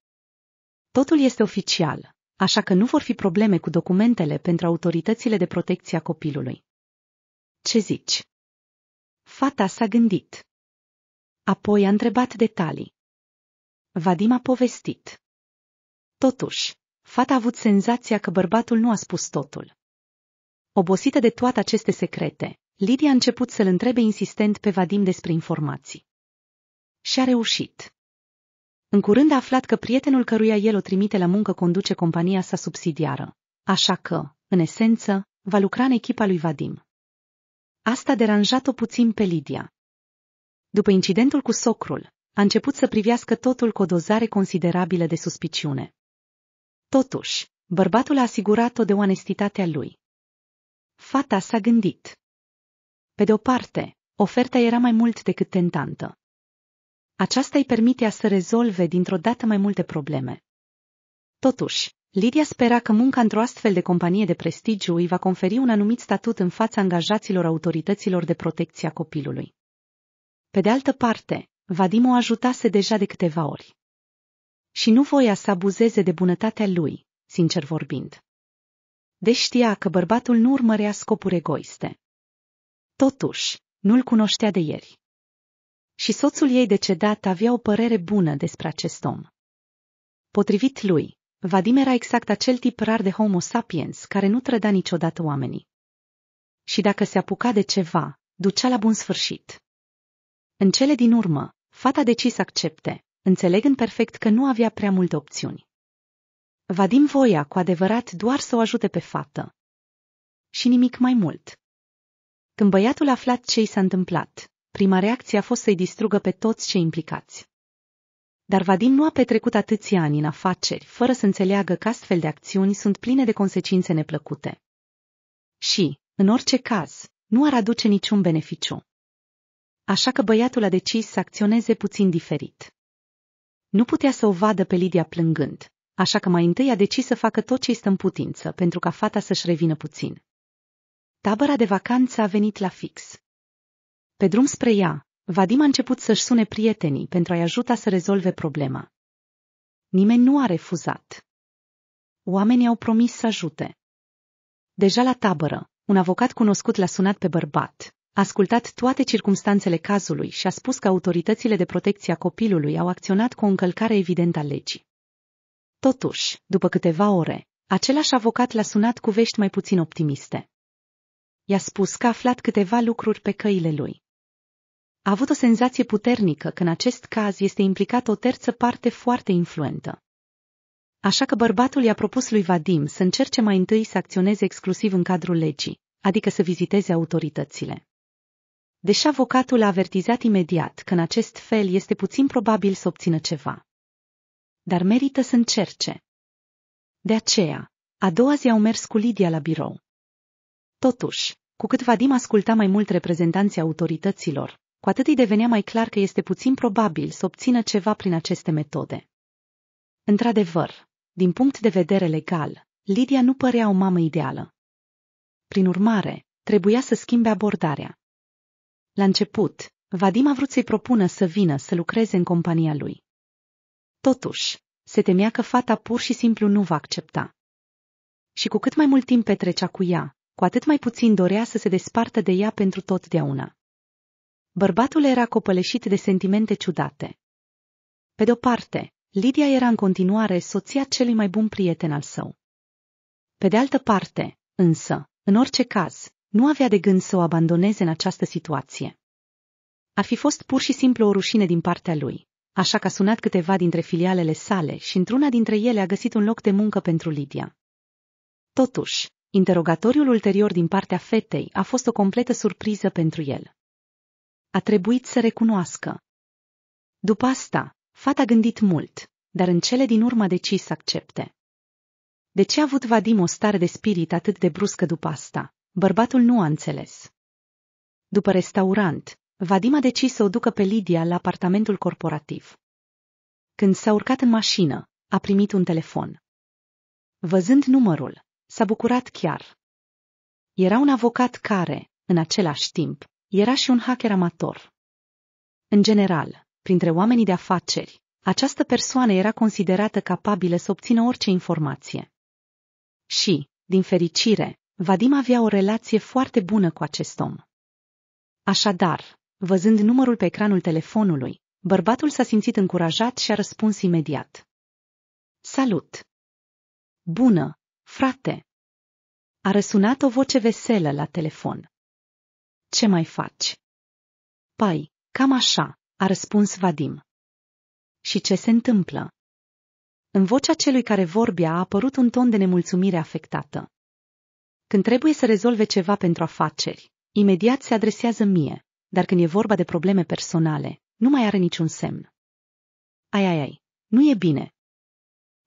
Totul este oficial, așa că nu vor fi probleme cu documentele pentru autoritățile de protecție a copilului. Ce zici? Fata s-a gândit. Apoi a întrebat detalii. Vadim a povestit. Totuși, fata a avut senzația că bărbatul nu a spus totul. Obosită de toate aceste secrete, Lidia a început să-l întrebe insistent pe Vadim despre informații. Și a reușit. În curând a aflat că prietenul căruia el o trimite la muncă conduce compania sa subsidiară, așa că, în esență, va lucra în echipa lui Vadim. Asta deranjat-o puțin pe Lidia. După incidentul cu socrul, a început să privească totul cu o dozare considerabilă de suspiciune. Totuși, bărbatul a asigurat-o de onestitatea lui. Fata s-a gândit. Pe de o parte, oferta era mai mult decât tentantă. Aceasta îi permitea să rezolve dintr-o dată mai multe probleme. Totuși, Lydia spera că munca într-o astfel de companie de prestigiu îi va conferi un anumit statut în fața angajaților autorităților de protecție a copilului. Pe de altă parte, Vadim o ajutase deja de câteva ori. Și nu voia să abuzeze de bunătatea lui, sincer vorbind. Deci știa că bărbatul nu urmărea scopuri egoiste. Totuși, nu-l cunoștea de ieri. Și soțul ei decedat avea o părere bună despre acest om. Potrivit lui, Vadim era exact acel tip rar de homo sapiens care nu trăda niciodată oamenii. Și dacă se apuca de ceva, ducea la bun sfârșit. În cele din urmă, fata decis să accepte, înțelegând perfect că nu avea prea multe opțiuni. Vadim voia cu adevărat doar să o ajute pe fată. Și nimic mai mult. Când băiatul a aflat ce i s-a întâmplat, prima reacție a fost să-i distrugă pe toți cei implicați. Dar Vadim nu a petrecut atâția ani în afaceri, fără să înțeleagă că astfel de acțiuni sunt pline de consecințe neplăcute. Și, în orice caz, nu ar aduce niciun beneficiu. Așa că băiatul a decis să acționeze puțin diferit. Nu putea să o vadă pe Lidia plângând, așa că mai întâi a decis să facă tot ce este în putință pentru ca fata să-și revină puțin. Tabăra de vacanță a venit la fix. Pe drum spre ea, Vadim a început să-și sune prietenii pentru a-i ajuta să rezolve problema. Nimeni nu a refuzat. Oamenii au promis să ajute. Deja la tabără, un avocat cunoscut l-a sunat pe bărbat, a ascultat toate circumstanțele cazului și a spus că autoritățile de protecție a copilului au acționat cu o încălcare evidentă a legii. Totuși, după câteva ore, același avocat l-a sunat cu vești mai puțin optimiste. I-a spus că a aflat câteva lucruri pe căile lui a avut o senzație puternică că în acest caz este implicată o terță parte foarte influentă. Așa că bărbatul i-a propus lui Vadim să încerce mai întâi să acționeze exclusiv în cadrul legii, adică să viziteze autoritățile. Deși avocatul a avertizat imediat că în acest fel este puțin probabil să obțină ceva. Dar merită să încerce. De aceea, a doua zi au mers cu Lidia la birou. Totuși, cu cât Vadim asculta mai mult reprezentanții autorităților, cu atât îi devenea mai clar că este puțin probabil să obțină ceva prin aceste metode. Într-adevăr, din punct de vedere legal, Lydia nu părea o mamă ideală. Prin urmare, trebuia să schimbe abordarea. La început, Vadim a vrut să-i propună să vină să lucreze în compania lui. Totuși, se temea că fata pur și simplu nu va accepta. Și cu cât mai mult timp petrecea cu ea, cu atât mai puțin dorea să se despartă de ea pentru totdeauna. Bărbatul era copăleșit de sentimente ciudate. Pe de-o parte, Lydia era în continuare soția celui mai bun prieten al său. Pe de altă parte, însă, în orice caz, nu avea de gând să o abandoneze în această situație. Ar fi fost pur și simplu o rușine din partea lui, așa că a sunat câteva dintre filialele sale și într-una dintre ele a găsit un loc de muncă pentru Lydia. Totuși, interogatoriul ulterior din partea fetei a fost o completă surpriză pentru el a trebuit să recunoască. După asta, fata a gândit mult, dar în cele din urmă a decis să accepte. De ce a avut Vadim o stare de spirit atât de bruscă după asta? Bărbatul nu a înțeles. După restaurant, Vadim a decis să o ducă pe Lidia la apartamentul corporativ. Când s-a urcat în mașină, a primit un telefon. Văzând numărul, s-a bucurat chiar. Era un avocat care, în același timp, era și un hacker amator. În general, printre oamenii de afaceri, această persoană era considerată capabilă să obțină orice informație. Și, din fericire, Vadim avea o relație foarte bună cu acest om. Așadar, văzând numărul pe ecranul telefonului, bărbatul s-a simțit încurajat și a răspuns imediat. Salut! Bună, frate! A răsunat o voce veselă la telefon ce mai faci? Pai, cam așa, a răspuns Vadim. Și ce se întâmplă? În vocea celui care vorbea a apărut un ton de nemulțumire afectată. Când trebuie să rezolve ceva pentru afaceri, imediat se adresează mie, dar când e vorba de probleme personale, nu mai are niciun semn. Ai, ai, ai, nu e bine.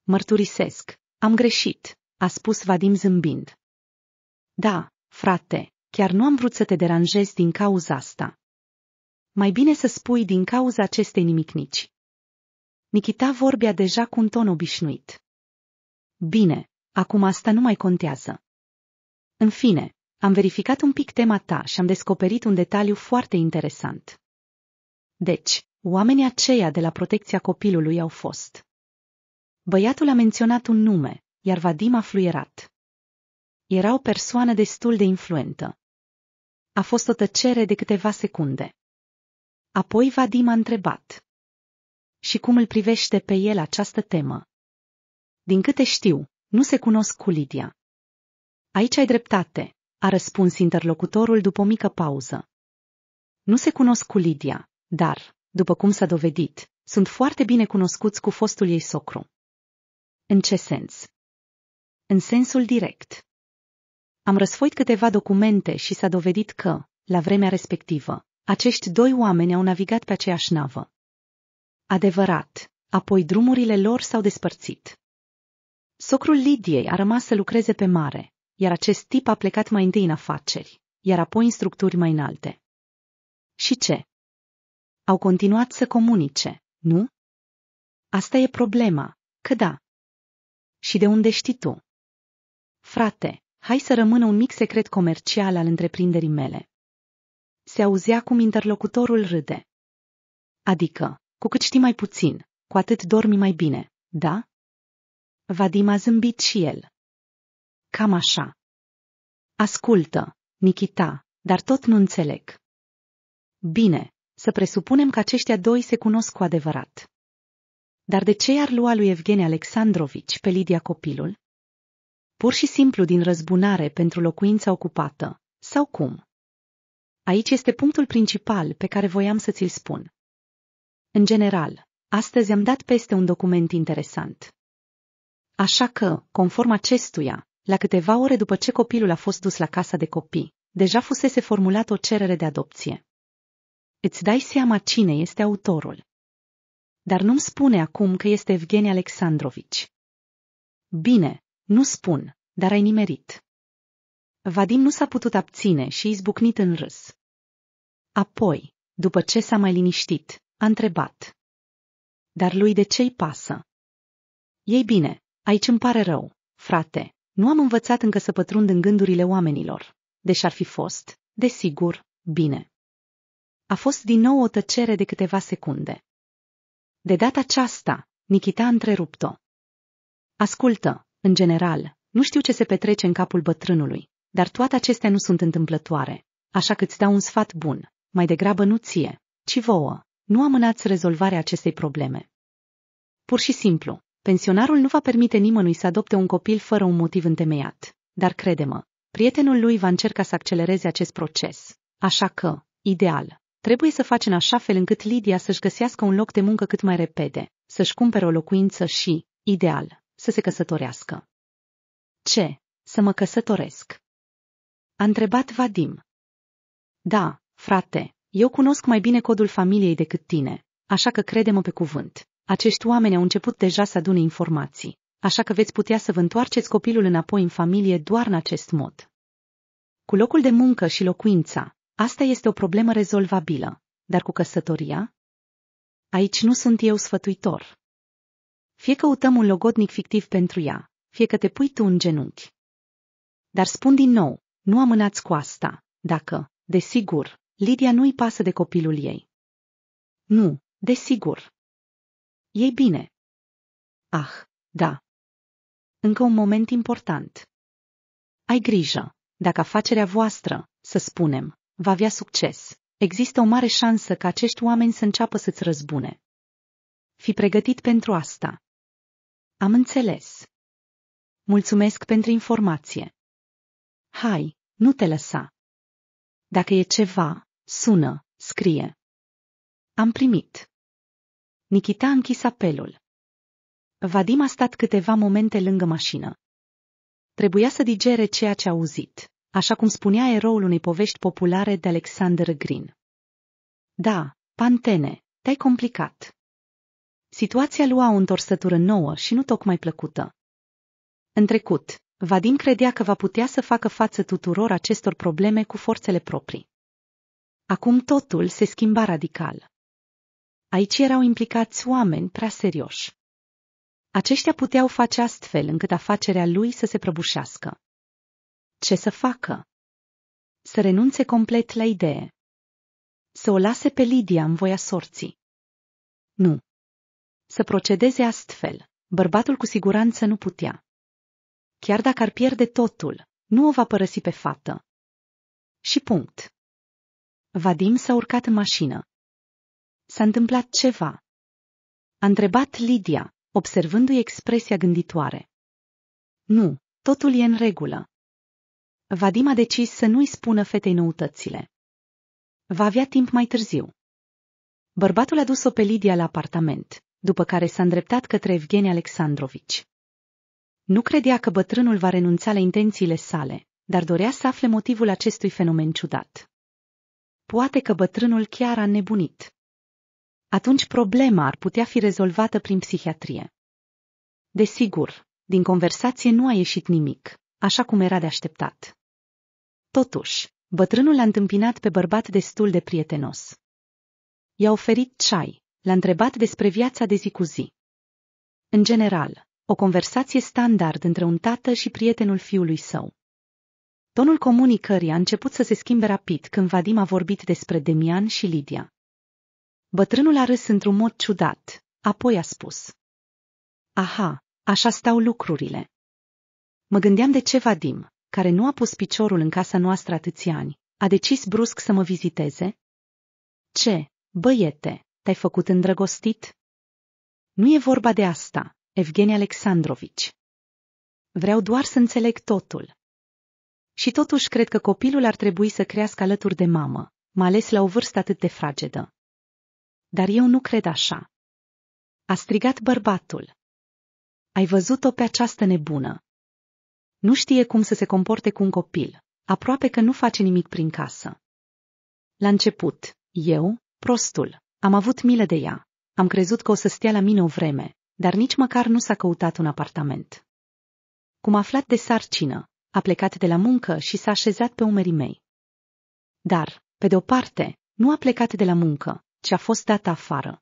Mărturisesc, am greșit, a spus Vadim zâmbind. Da, frate, Chiar nu am vrut să te deranjez din cauza asta. Mai bine să spui din cauza acestei nimicnici. Nikita vorbea deja cu un ton obișnuit. Bine, acum asta nu mai contează. În fine, am verificat un pic tema ta și am descoperit un detaliu foarte interesant. Deci, oamenii aceia de la protecția copilului au fost. Băiatul a menționat un nume, iar Vadim a fluierat. Era o persoană destul de influentă. A fost o tăcere de câteva secunde. Apoi Vadim a întrebat. Și cum îl privește pe el această temă? Din câte știu, nu se cunosc cu Lidia. Aici ai dreptate, a răspuns interlocutorul după o mică pauză. Nu se cunosc cu Lidia, dar, după cum s-a dovedit, sunt foarte bine cunoscuți cu fostul ei socru. În ce sens? În sensul direct. Am răsfoit câteva documente și s-a dovedit că, la vremea respectivă, acești doi oameni au navigat pe aceeași navă. Adevărat, apoi drumurile lor s-au despărțit. Socrul Lidiei a rămas să lucreze pe mare, iar acest tip a plecat mai întâi în afaceri, iar apoi în structuri mai înalte. Și ce? Au continuat să comunice, nu? Asta e problema, că da. Și de unde știi tu? Frate, hai să rămână un mic secret comercial al întreprinderii mele. Se auzea cum interlocutorul râde. Adică, cu cât știi mai puțin, cu atât dormi mai bine, da? Vadim a zâmbit și el. Cam așa. Ascultă, Nikita, dar tot nu înțeleg. Bine, să presupunem că aceștia doi se cunosc cu adevărat. Dar de ce ar lua lui Evgeni Alexandrovici pe Lidia copilul? pur și simplu din răzbunare pentru locuința ocupată, sau cum? Aici este punctul principal pe care voiam să ți-l spun. În general, astăzi am dat peste un document interesant. Așa că, conform acestuia, la câteva ore după ce copilul a fost dus la casa de copii, deja fusese formulată o cerere de adopție. Îți dai seama cine este autorul. Dar nu-mi spune acum că este Evgeni Alexandrovici. Bine, nu spun, dar ai nimerit. Vadim nu s-a putut abține și izbucnit în râs. Apoi, după ce s-a mai liniștit, a întrebat. Dar lui de ce-i pasă? Ei bine, aici îmi pare rău, frate, nu am învățat încă să pătrund în gândurile oamenilor, deși ar fi fost, desigur, bine. A fost din nou o tăcere de câteva secunde. De data aceasta, Nikita a întrerupt-o. Ascultă, în general, nu știu ce se petrece în capul bătrânului, dar toate acestea nu sunt întâmplătoare, așa că îți dau un sfat bun, mai degrabă nu ție, ci vouă, nu amânați rezolvarea acestei probleme. Pur și simplu, pensionarul nu va permite nimănui să adopte un copil fără un motiv întemeiat, dar crede-mă, prietenul lui va încerca să accelereze acest proces, așa că, ideal, trebuie să faci în așa fel încât Lydia să-și găsească un loc de muncă cât mai repede, să-și cumpere o locuință și, ideal, să se căsătorească. Ce? Să mă căsătoresc? A întrebat Vadim. Da, frate, eu cunosc mai bine codul familiei decât tine, așa că crede-mă pe cuvânt. Acești oameni au început deja să adune informații, așa că veți putea să vă întoarceți copilul înapoi în familie doar în acest mod. Cu locul de muncă și locuința, asta este o problemă rezolvabilă, dar cu căsătoria? Aici nu sunt eu sfătuitor. Fie căutăm un logodnic fictiv pentru ea, fie că te pui tu în genunchi. Dar spun din nou, nu amânați cu asta, dacă, desigur, Lidia nu-i pasă de copilul ei. Nu, desigur. Ei bine. Ah, da. Încă un moment important. Ai grijă, dacă afacerea voastră, să spunem, va avea succes, există o mare șansă ca acești oameni să înceapă să-ți răzbune. Fi pregătit pentru asta. Am înțeles. Mulțumesc pentru informație. Hai, nu te lăsa. Dacă e ceva, sună, scrie. Am primit. Nikita a închis apelul. Vadim a stat câteva momente lângă mașină. Trebuia să digere ceea ce a auzit, așa cum spunea eroul unei povești populare de Alexander Green. Da, Pantene, te-ai complicat. Situația lua o întorsătură nouă și nu tocmai plăcută. În trecut, Vadim credea că va putea să facă față tuturor acestor probleme cu forțele proprii. Acum totul se schimba radical. Aici erau implicați oameni prea serioși. Aceștia puteau face astfel încât afacerea lui să se prăbușească. Ce să facă? Să renunțe complet la idee. Să o lase pe Lidia în voia sorții. Nu, să procedeze astfel. Bărbatul cu siguranță nu putea. Chiar dacă ar pierde totul, nu o va părăsi pe fată. Și punct. Vadim s-a urcat în mașină. S-a întâmplat ceva. A întrebat Lidia, observându-i expresia gânditoare. Nu, totul e în regulă. Vadim a decis să nu-i spună fetei noutățile. Va avea timp mai târziu. Bărbatul a dus-o pe Lidia la apartament după care s-a îndreptat către Evgeni Alexandrovici. Nu credea că bătrânul va renunța la intențiile sale, dar dorea să afle motivul acestui fenomen ciudat. Poate că bătrânul chiar a nebunit. Atunci problema ar putea fi rezolvată prin psihiatrie. Desigur, din conversație nu a ieșit nimic, așa cum era de așteptat. Totuși, bătrânul a întâmpinat pe bărbat destul de prietenos. I-a oferit ceai, l-a întrebat despre viața de zi cu zi. În general, o conversație standard între un tată și prietenul fiului său. Tonul comunicării a început să se schimbe rapid când Vadim a vorbit despre Demian și Lidia. Bătrânul a râs într-un mod ciudat, apoi a spus. Aha, așa stau lucrurile. Mă gândeam de ce Vadim, care nu a pus piciorul în casa noastră atâți ani, a decis brusc să mă viziteze? Ce, băiete, te-ai făcut îndrăgostit? Nu e vorba de asta, Evgeni Alexandrovici. Vreau doar să înțeleg totul. Și totuși cred că copilul ar trebui să crească alături de mamă, mai ales la o vârstă atât de fragedă. Dar eu nu cred așa. A strigat bărbatul. Ai văzut-o pe această nebună. Nu știe cum să se comporte cu un copil, aproape că nu face nimic prin casă. La început, eu, prostul, am avut milă de ea. Am crezut că o să stea la mine o vreme, dar nici măcar nu s-a căutat un apartament. Cum aflat de sarcină, a plecat de la muncă și s-a așezat pe umerii mei. Dar, pe de o parte, nu a plecat de la muncă, ci a fost dată afară.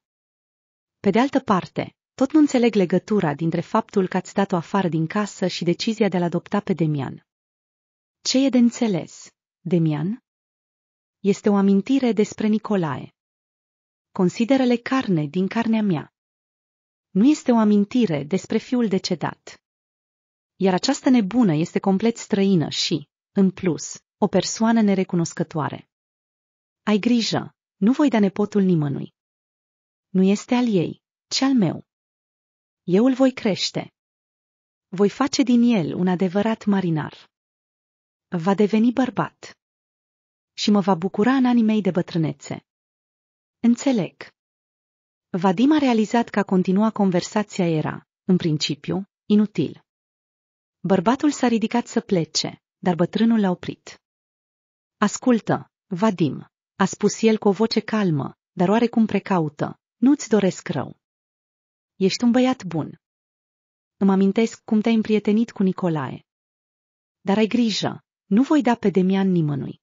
Pe de altă parte, tot nu înțeleg legătura dintre faptul că ați dat-o afară din casă și decizia de a-l adopta pe Demian. Ce e de înțeles? Demian? Este o amintire despre Nicolae consideră-le carne din carnea mea. Nu este o amintire despre fiul decedat. Iar această nebună este complet străină și, în plus, o persoană nerecunoscătoare. Ai grijă, nu voi da nepotul nimănui. Nu este al ei, ci al meu. Eu îl voi crește. Voi face din el un adevărat marinar. Va deveni bărbat. Și mă va bucura în anii mei de bătrânețe. Înțeleg. Vadim a realizat că a continua conversația era, în principiu, inutil. Bărbatul s-a ridicat să plece, dar bătrânul l-a oprit. Ascultă, Vadim, a spus el cu o voce calmă, dar oarecum precaută, nu-ți doresc rău. Ești un băiat bun. Îmi amintesc cum te-ai împrietenit cu Nicolae. Dar ai grijă, nu voi da pe Demian nimănui.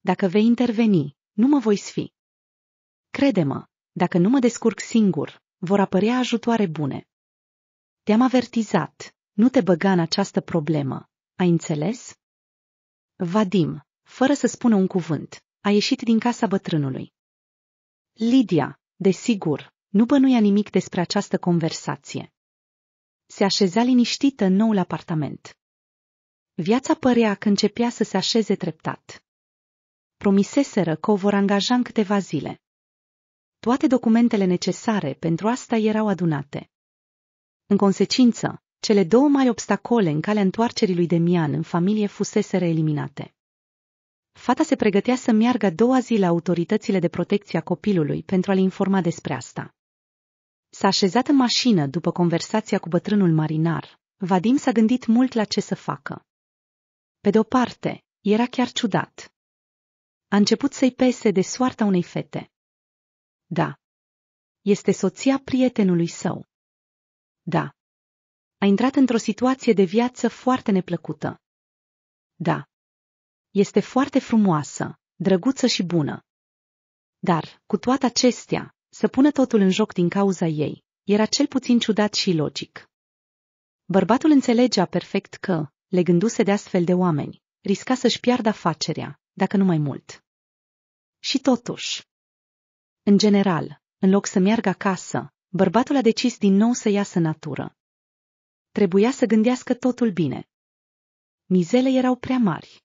Dacă vei interveni, nu mă voi sfi. Crede-mă, dacă nu mă descurc singur, vor apărea ajutoare bune. Te-am avertizat, nu te băga în această problemă. Ai înțeles? Vadim, fără să spună un cuvânt, a ieșit din casa bătrânului. Lidia, desigur, nu bănuia nimic despre această conversație. Se așeza liniștită în noul apartament. Viața părea că începea să se așeze treptat. Promiseseră că o vor angaja în câteva zile. Toate documentele necesare pentru asta erau adunate. În consecință, cele două mari obstacole în calea întoarcerii lui Demian în familie fuseseră eliminate. Fata se pregătea să meargă două doua zi la autoritățile de protecție a copilului pentru a l informa despre asta. S-a așezat în mașină după conversația cu bătrânul marinar. Vadim s-a gândit mult la ce să facă. Pe de o parte, era chiar ciudat. A început să-i pese de soarta unei fete. Da. Este soția prietenului său. Da. A intrat într-o situație de viață foarte neplăcută. Da. Este foarte frumoasă, drăguță și bună. Dar, cu toate acestea, să pună totul în joc din cauza ei, era cel puțin ciudat și logic. Bărbatul înțelegea perfect că, legându-se de astfel de oameni, risca să-și piardă afacerea, dacă nu mai mult. Și totuși, în general, în loc să meargă acasă, bărbatul a decis din nou să iasă natură. Trebuia să gândească totul bine. Mizele erau prea mari.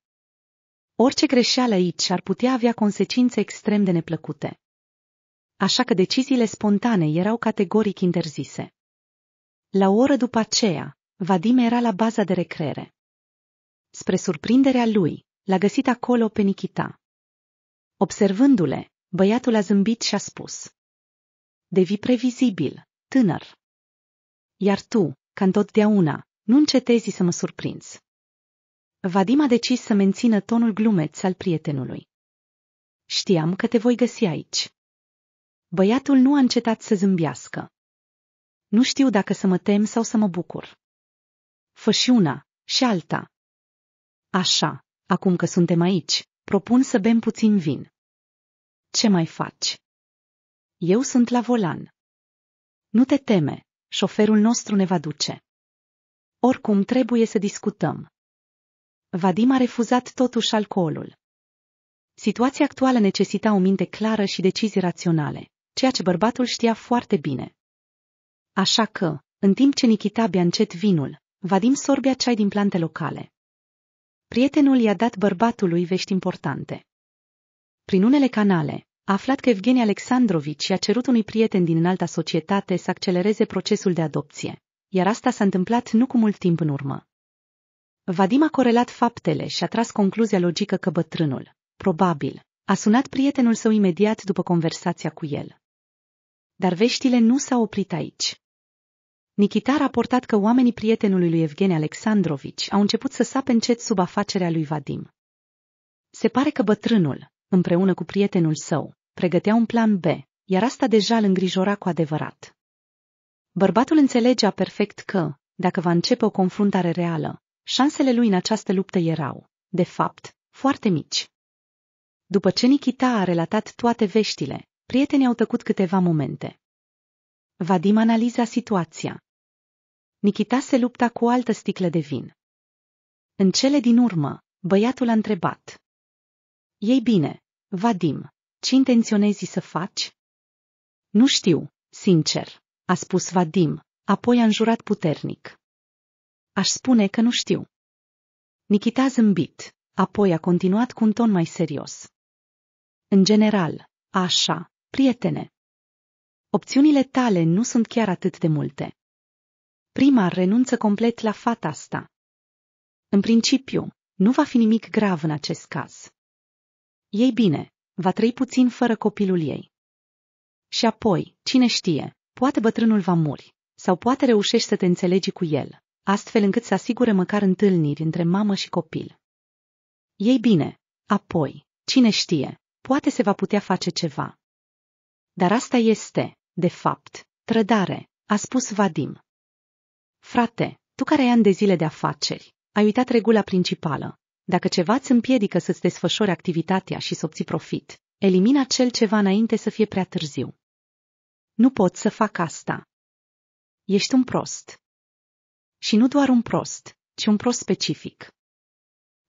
Orice greșeală aici ar putea avea consecințe extrem de neplăcute. Așa că deciziile spontane erau categoric interzise. La o oră după aceea, Vadim era la baza de recreere. Spre surprinderea lui, l-a găsit acolo pe Nikita. Observându-le, Băiatul a zâmbit și a spus. „Devi previzibil, tânăr. Iar tu, ca întotdeauna, nu încetezi să mă surprinzi. Vadim a decis să mențină tonul glumeț al prietenului. Știam că te voi găsi aici. Băiatul nu a încetat să zâmbească. Nu știu dacă să mă tem sau să mă bucur. Fă și una, și alta. Așa, acum că suntem aici, propun să bem puțin vin. Ce mai faci? Eu sunt la volan. Nu te teme, șoferul nostru ne va duce. Oricum trebuie să discutăm. Vadim a refuzat totuși alcoolul. Situația actuală necesita o minte clară și decizii raționale, ceea ce bărbatul știa foarte bine. Așa că, în timp ce Nikita bea încet vinul, Vadim sorbea ceai din plante locale. Prietenul i-a dat bărbatului vești importante. Prin unele canale, a aflat că Evgeni Alexandrovici i-a cerut unui prieten din înalta societate să accelereze procesul de adopție, iar asta s-a întâmplat nu cu mult timp în urmă. Vadim a corelat faptele și a tras concluzia logică că bătrânul, probabil, a sunat prietenul său imediat după conversația cu el. Dar veștile nu s-au oprit aici. Nikita a raportat că oamenii prietenului lui Evgeni Alexandrovici au început să sape încet sub afacerea lui Vadim. Se pare că bătrânul, împreună cu prietenul său, pregătea un plan B, iar asta deja îl îngrijora cu adevărat. Bărbatul înțelegea perfect că, dacă va începe o confruntare reală, șansele lui în această luptă erau, de fapt, foarte mici. După ce Nikita a relatat toate veștile, prietenii au tăcut câteva momente. Vadim analiza situația. Nikita se lupta cu o altă sticlă de vin. În cele din urmă, băiatul a întrebat. Ei bine, Vadim, ce intenționezi să faci? Nu știu, sincer, a spus Vadim, apoi a înjurat puternic. Aș spune că nu știu. Nikita a zâmbit, apoi a continuat cu un ton mai serios. În general, așa, prietene. Opțiunile tale nu sunt chiar atât de multe. Prima renunță complet la fata asta. În principiu, nu va fi nimic grav în acest caz. Ei bine, va trăi puțin fără copilul ei. Și apoi, cine știe, poate bătrânul va muri, sau poate reușești să te înțelegi cu el, astfel încât să asigure măcar întâlniri între mamă și copil. Ei bine, apoi, cine știe, poate se va putea face ceva. Dar asta este, de fapt, trădare, a spus Vadim. Frate, tu care ai ani de zile de afaceri, ai uitat regula principală, dacă ceva îți împiedică să-ți desfășori activitatea și să obții profit, elimina cel ceva înainte să fie prea târziu. Nu pot să fac asta. Ești un prost. Și nu doar un prost, ci un prost specific.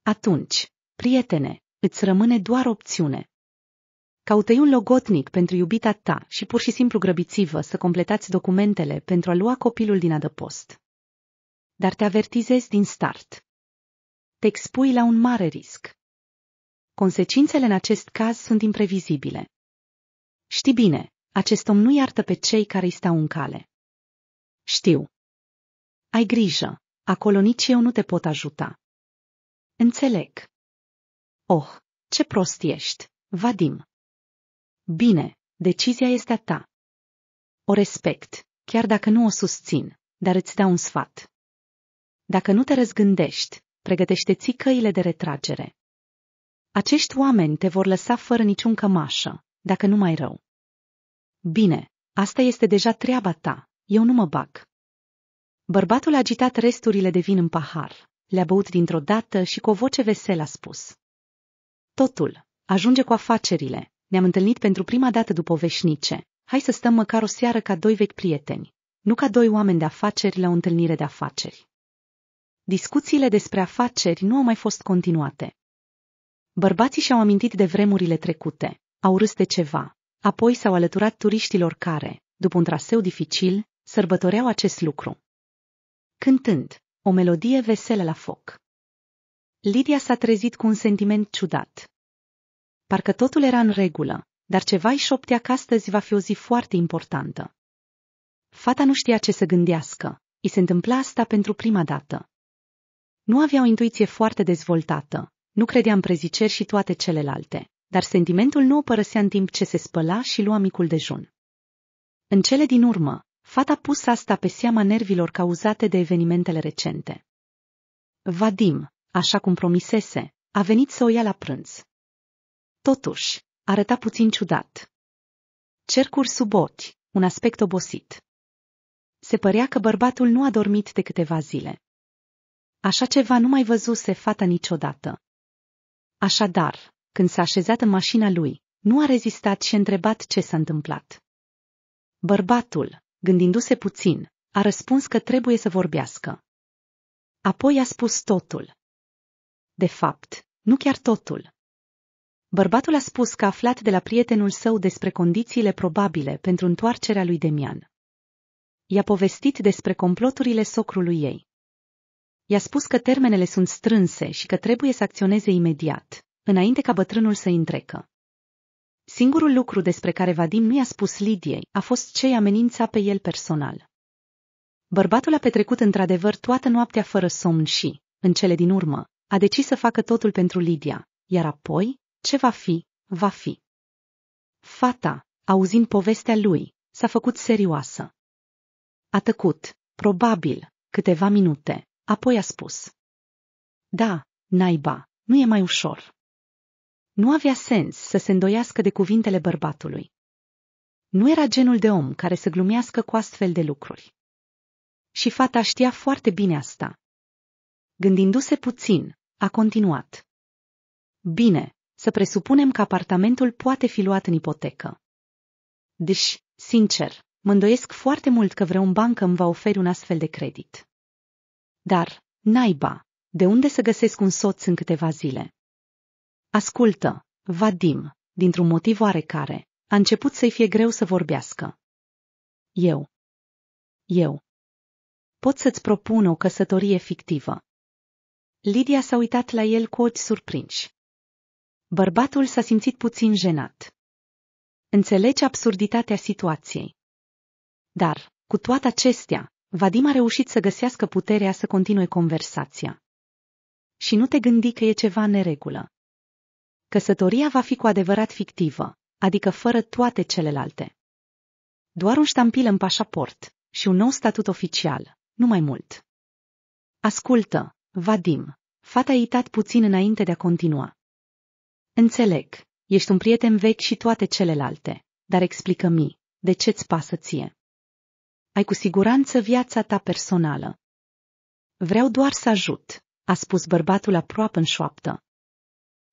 Atunci, prietene, îți rămâne doar opțiune. Caută un logotnic pentru iubita ta și pur și simplu grăbiți-vă să completați documentele pentru a lua copilul din adăpost. Dar te avertizezi din start te expui la un mare risc. Consecințele în acest caz sunt imprevizibile. Știi bine, acest om nu iartă pe cei care îi stau în cale. Știu. Ai grijă, acolo nici eu nu te pot ajuta. Înțeleg. Oh, ce prost ești, Vadim. Bine, decizia este a ta. O respect, chiar dacă nu o susțin, dar îți dau un sfat. Dacă nu te răzgândești, pregătește-ți căile de retragere. Acești oameni te vor lăsa fără niciun cămașă, dacă nu mai rău. Bine, asta este deja treaba ta, eu nu mă bag. Bărbatul a agitat resturile de vin în pahar, le-a băut dintr-o dată și cu o voce veselă a spus. Totul, ajunge cu afacerile, ne-am întâlnit pentru prima dată după veșnice, hai să stăm măcar o seară ca doi vechi prieteni, nu ca doi oameni de afaceri la o întâlnire de afaceri. Discuțiile despre afaceri nu au mai fost continuate. Bărbații și-au amintit de vremurile trecute, au râs de ceva, apoi s-au alăturat turiștilor care, după un traseu dificil, sărbătoreau acest lucru. Cântând, o melodie veselă la foc. Lidia s-a trezit cu un sentiment ciudat. Parcă totul era în regulă, dar ceva îi șoptea că astăzi va fi o zi foarte importantă. Fata nu știa ce să gândească, I se întâmpla asta pentru prima dată. Nu avea o intuiție foarte dezvoltată, nu credea în preziceri și toate celelalte, dar sentimentul nu o părăsea în timp ce se spăla și lua micul dejun. În cele din urmă, fata pus asta pe seama nervilor cauzate de evenimentele recente. Vadim, așa cum promisese, a venit să o ia la prânz. Totuși, arăta puțin ciudat. Cercuri sub ochi, un aspect obosit. Se părea că bărbatul nu a dormit de câteva zile. Așa ceva nu mai văzuse fata niciodată. Așadar, când s-a așezat în mașina lui, nu a rezistat și a întrebat ce s-a întâmplat. Bărbatul, gândindu-se puțin, a răspuns că trebuie să vorbească. Apoi a spus totul. De fapt, nu chiar totul. Bărbatul a spus că a aflat de la prietenul său despre condițiile probabile pentru întoarcerea lui Demian. I-a povestit despre comploturile socrului ei. I-a spus că termenele sunt strânse și că trebuie să acționeze imediat, înainte ca bătrânul să întrecă. Singurul lucru despre care Vadim nu i-a spus Lidiei a fost ce i amenința pe el personal. Bărbatul a petrecut într-adevăr toată noaptea fără somn și, în cele din urmă, a decis să facă totul pentru Lidia, iar apoi, ce va fi, va fi. Fata, auzind povestea lui, s-a făcut serioasă. A tăcut, probabil, câteva minute, Apoi a spus. Da, naiba, nu e mai ușor. Nu avea sens să se îndoiască de cuvintele bărbatului. Nu era genul de om care să glumească cu astfel de lucruri. Și fata știa foarte bine asta. Gândindu-se puțin, a continuat. Bine, să presupunem că apartamentul poate fi luat în ipotecă. Deci, sincer, mă îndoiesc foarte mult că vreun bancă îmi va oferi un astfel de credit. Dar, naiba, de unde să găsesc un soț în câteva zile? Ascultă, Vadim, dintr-un motiv oarecare, a început să-i fie greu să vorbească. Eu. Eu. Pot să-ți propun o căsătorie fictivă. Lidia s-a uitat la el cu ochi surprinși. Bărbatul s-a simțit puțin jenat. Înțelege absurditatea situației. Dar, cu toate acestea, Vadim a reușit să găsească puterea să continue conversația. Și nu te gândi că e ceva neregulă. Căsătoria va fi cu adevărat fictivă, adică fără toate celelalte. Doar un ștampil în pașaport și un nou statut oficial, nu mai mult. Ascultă, Vadim, fata a itat puțin înainte de a continua. Înțeleg, ești un prieten vechi și toate celelalte, dar explică-mi, de ce-ți pasă ție? ai cu siguranță viața ta personală. Vreau doar să ajut, a spus bărbatul aproape în șoaptă.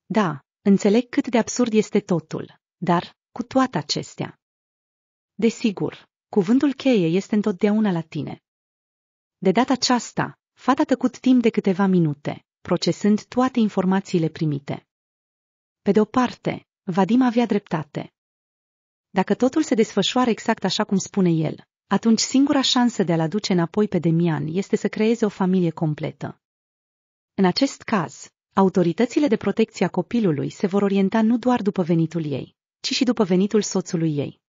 Da, înțeleg cât de absurd este totul, dar, cu toate acestea. Desigur, cuvântul cheie este întotdeauna la tine. De data aceasta, fata tăcut timp de câteva minute, procesând toate informațiile primite. Pe de o parte, Vadim avea dreptate. Dacă totul se desfășoară exact așa cum spune el, atunci singura șansă de a-l aduce înapoi pe Demian este să creeze o familie completă. În acest caz, autoritățile de protecție a copilului se vor orienta nu doar după venitul ei, ci și după venitul soțului ei.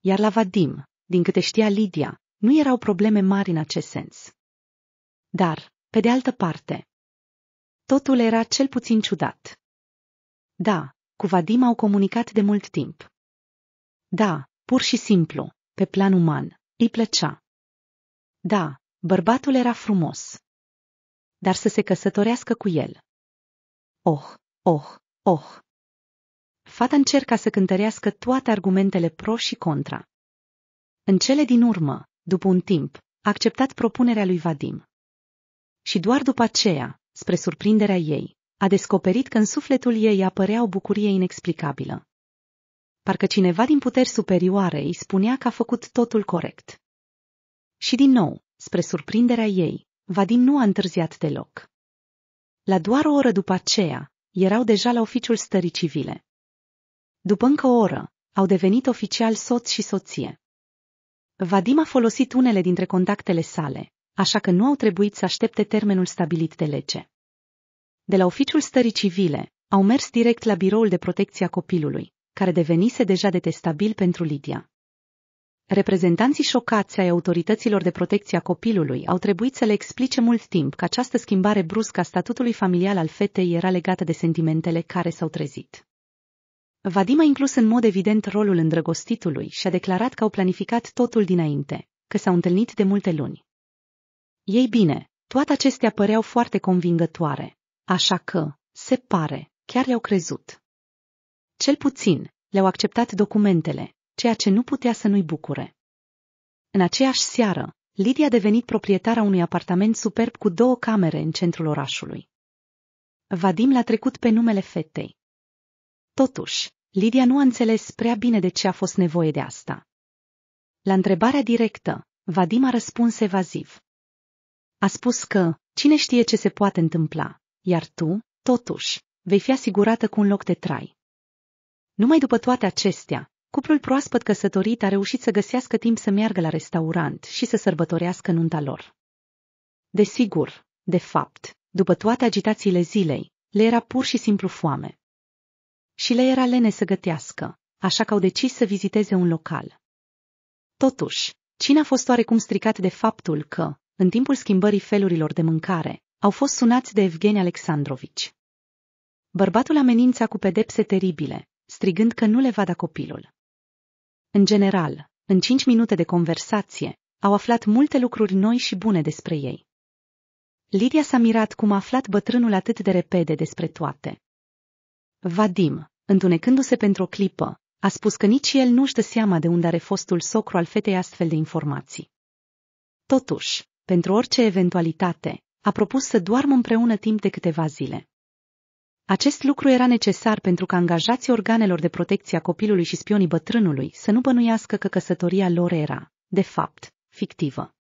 Iar la Vadim, din câte știa Lidia, nu erau probleme mari în acest sens. Dar, pe de altă parte, totul era cel puțin ciudat. Da, cu Vadim au comunicat de mult timp. Da, pur și simplu, pe plan uman. Îi plăcea. Da, bărbatul era frumos. Dar să se căsătorească cu el. Oh, oh, oh. Fata încerca să cântărească toate argumentele pro și contra. În cele din urmă, după un timp, a acceptat propunerea lui Vadim. Și doar după aceea, spre surprinderea ei, a descoperit că în sufletul ei apărea o bucurie inexplicabilă. Parcă cineva din puteri superioare îi spunea că a făcut totul corect. Și din nou, spre surprinderea ei, Vadim nu a întârziat deloc. La doar o oră după aceea, erau deja la oficiul stării civile. După încă o oră, au devenit oficial soț și soție. Vadim a folosit unele dintre contactele sale, așa că nu au trebuit să aștepte termenul stabilit de lege. De la oficiul stării civile, au mers direct la biroul de protecție a copilului, care devenise deja detestabil pentru Lidia. Reprezentanții șocați ai autorităților de protecție a copilului au trebuit să le explice mult timp că această schimbare bruscă a statutului familial al fetei era legată de sentimentele care s-au trezit. Vadim a inclus în mod evident rolul îndrăgostitului și a declarat că au planificat totul dinainte, că s-au întâlnit de multe luni. Ei bine, toate acestea păreau foarte convingătoare, așa că, se pare, chiar le-au crezut. Cel puțin, le-au acceptat documentele, ceea ce nu putea să nu-i bucure. În aceeași seară, Lidia a devenit proprietara unui apartament superb cu două camere în centrul orașului. Vadim l-a trecut pe numele fetei. Totuși, Lidia nu a înțeles prea bine de ce a fost nevoie de asta. La întrebarea directă, Vadim a răspuns evaziv. A spus că, cine știe ce se poate întâmpla, iar tu, totuși, vei fi asigurată cu un loc de trai. Numai după toate acestea, cuplul proaspăt căsătorit a reușit să găsească timp să meargă la restaurant și să sărbătorească nunta lor. Desigur, de fapt, după toate agitațiile zilei, le era pur și simplu foame. Și le era lene să gătească, așa că au decis să viziteze un local. Totuși, cine a fost oarecum stricat de faptul că, în timpul schimbării felurilor de mâncare, au fost sunați de Evgeni Alexandrovici. Bărbatul amenința cu pedepse teribile, strigând că nu le va da copilul. În general, în cinci minute de conversație, au aflat multe lucruri noi și bune despre ei. Lidia s-a mirat cum a aflat bătrânul atât de repede despre toate. Vadim, întunecându-se pentru o clipă, a spus că nici el nu-și dă seama de unde are fostul socru al fetei astfel de informații. Totuși, pentru orice eventualitate, a propus să doarmă împreună timp de câteva zile. Acest lucru era necesar pentru că angajații organelor de protecție a copilului și spionii bătrânului să nu bănuiască că căsătoria lor era, de fapt, fictivă.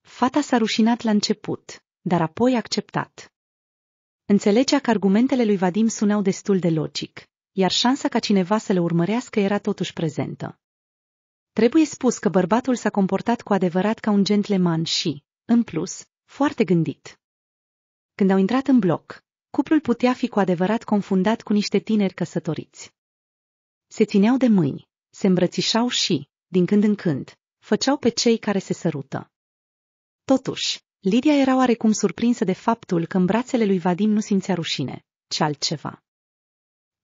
Fata s-a rușinat la început, dar apoi a acceptat. Înțelegea că argumentele lui Vadim sunau destul de logic, iar șansa ca cineva să le urmărească era totuși prezentă. Trebuie spus că bărbatul s-a comportat cu adevărat ca un gentleman și, în plus, foarte gândit. Când au intrat în bloc, cuplul putea fi cu adevărat confundat cu niște tineri căsătoriți. Se țineau de mâini, se îmbrățișau și, din când în când, făceau pe cei care se sărută. Totuși, Lidia era oarecum surprinsă de faptul că în brațele lui Vadim nu simțea rușine, ci altceva.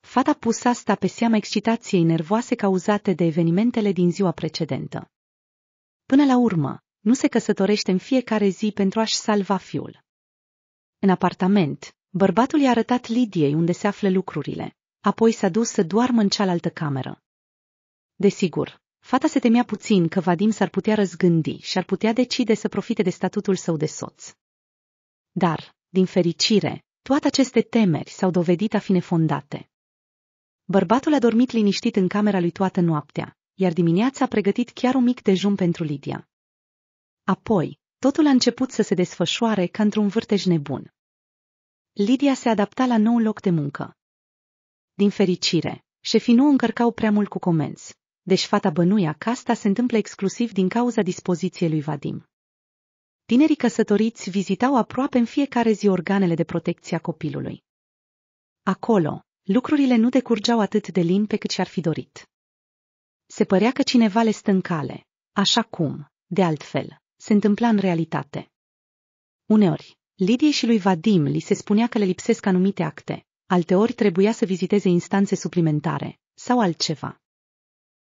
Fata pus asta pe seama excitației nervoase cauzate de evenimentele din ziua precedentă. Până la urmă, nu se căsătorește în fiecare zi pentru a-și salva fiul. În apartament, Bărbatul i-a arătat Lidiei unde se află lucrurile, apoi s-a dus să doarmă în cealaltă cameră. Desigur, fata se temea puțin că Vadim s-ar putea răzgândi și ar putea decide să profite de statutul său de soț. Dar, din fericire, toate aceste temeri s-au dovedit a fi nefondate. Bărbatul a dormit liniștit în camera lui toată noaptea, iar dimineața a pregătit chiar un mic dejun pentru Lidia. Apoi, totul a început să se desfășoare ca într-un vârtej nebun. Lidia se adapta la nou loc de muncă. Din fericire, șefii nu încărcau prea mult cu comenzi, deci fata bănuia că asta se întâmplă exclusiv din cauza dispoziției lui Vadim. Tinerii căsătoriți vizitau aproape în fiecare zi organele de protecție a copilului. Acolo, lucrurile nu decurgeau atât de lin pe cât și-ar fi dorit. Se părea că cineva le stă în cale, așa cum, de altfel, se întâmpla în realitate. Uneori, Lidiei și lui Vadim li se spunea că le lipsesc anumite acte, alteori trebuia să viziteze instanțe suplimentare sau altceva.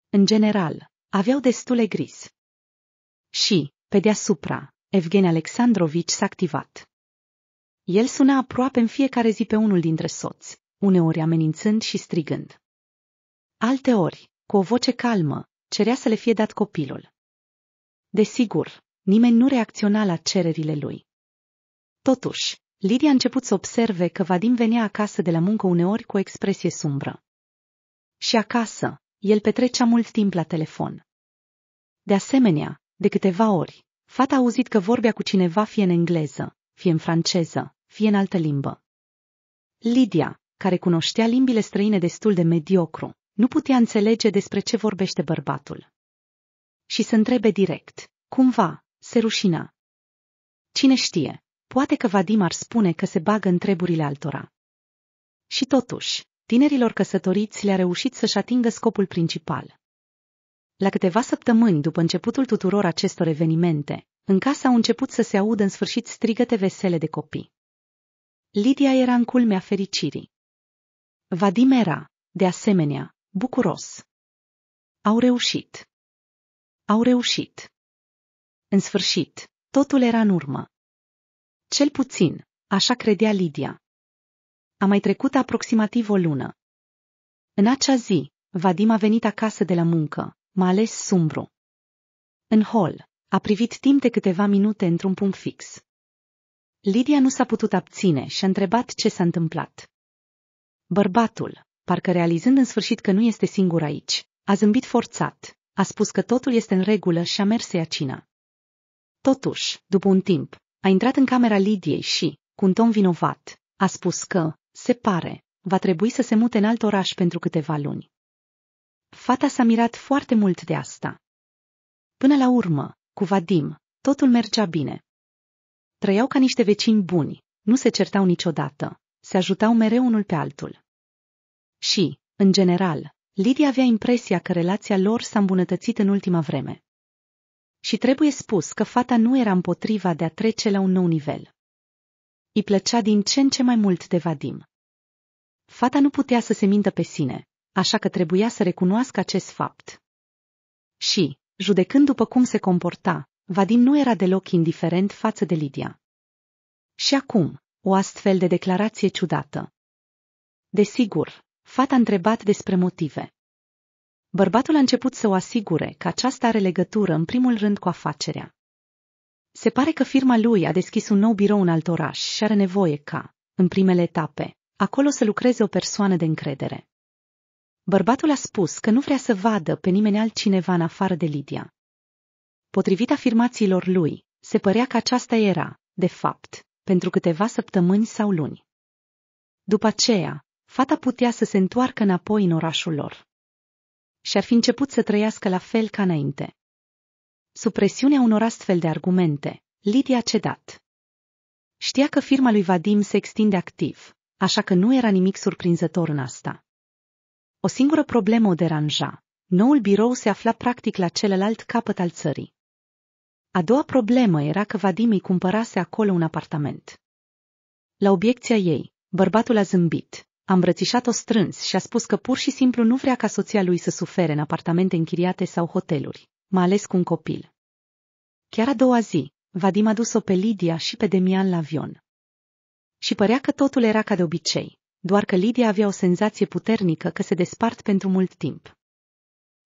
În general, aveau destule gris. Și, pe deasupra, Evgen Alexandrovici s-a activat. El suna aproape în fiecare zi pe unul dintre soți, uneori amenințând și strigând. Alteori, cu o voce calmă, cerea să le fie dat copilul. Desigur, nimeni nu reacționa la cererile lui. Totuși, Lidia a început să observe că Vadim venea acasă de la muncă uneori cu o expresie sumbră. Și acasă, el petrecea mult timp la telefon. De asemenea, de câteva ori, fata a auzit că vorbea cu cineva fie în engleză, fie în franceză, fie în altă limbă. Lidia, care cunoștea limbile străine destul de mediocru, nu putea înțelege despre ce vorbește bărbatul. Și se întrebe direct, cumva, se rușina. Cine știe, Poate că Vadim ar spune că se bagă în treburile altora. Și totuși, tinerilor căsătoriți le-a reușit să-și atingă scopul principal. La câteva săptămâni după începutul tuturor acestor evenimente, în casă au început să se audă în sfârșit strigăte vesele de copii. Lidia era în culmea fericirii. Vadim era, de asemenea, bucuros. Au reușit. Au reușit. În sfârșit, totul era în urmă. Cel puțin, așa credea Lidia. A mai trecut aproximativ o lună. În acea zi, Vadim a venit acasă de la muncă, mai ales sumbru. În hol, a privit timp de câteva minute într-un punct fix. Lidia nu s-a putut abține și a întrebat ce s-a întâmplat. Bărbatul, parcă realizând în sfârșit că nu este singur aici, a zâmbit forțat, a spus că totul este în regulă și a mers să ia cina. Totuși, după un timp, a intrat în camera Lidiei și, cu un ton vinovat, a spus că, se pare, va trebui să se mute în alt oraș pentru câteva luni. Fata s-a mirat foarte mult de asta. Până la urmă, cu Vadim, totul mergea bine. Trăiau ca niște vecini buni, nu se certau niciodată, se ajutau mereu unul pe altul. Și, în general, Lidia avea impresia că relația lor s-a îmbunătățit în ultima vreme și trebuie spus că fata nu era împotriva de a trece la un nou nivel. Îi plăcea din ce în ce mai mult de Vadim. Fata nu putea să se mintă pe sine, așa că trebuia să recunoască acest fapt. Și, judecând după cum se comporta, Vadim nu era deloc indiferent față de Lidia. Și acum, o astfel de declarație ciudată. Desigur, fata a întrebat despre motive. Bărbatul a început să o asigure că aceasta are legătură în primul rând cu afacerea. Se pare că firma lui a deschis un nou birou în alt oraș și are nevoie ca, în primele etape, acolo să lucreze o persoană de încredere. Bărbatul a spus că nu vrea să vadă pe nimeni altcineva în afară de Lidia. Potrivit afirmațiilor lui, se părea că aceasta era, de fapt, pentru câteva săptămâni sau luni. După aceea, fata putea să se întoarcă înapoi în orașul lor și ar fi început să trăiască la fel ca înainte. Sub presiunea unor astfel de argumente, Lidia a cedat. Știa că firma lui Vadim se extinde activ, așa că nu era nimic surprinzător în asta. O singură problemă o deranja. Noul birou se afla practic la celălalt capăt al țării. A doua problemă era că Vadim îi cumpărase acolo un apartament. La obiecția ei, bărbatul a zâmbit, a îmbrățișat-o strâns și a spus că pur și simplu nu vrea ca soția lui să sufere în apartamente închiriate sau hoteluri, mai ales cu un copil. Chiar a doua zi, Vadim a dus-o pe Lidia și pe Demian la avion. Și părea că totul era ca de obicei, doar că Lidia avea o senzație puternică că se despart pentru mult timp.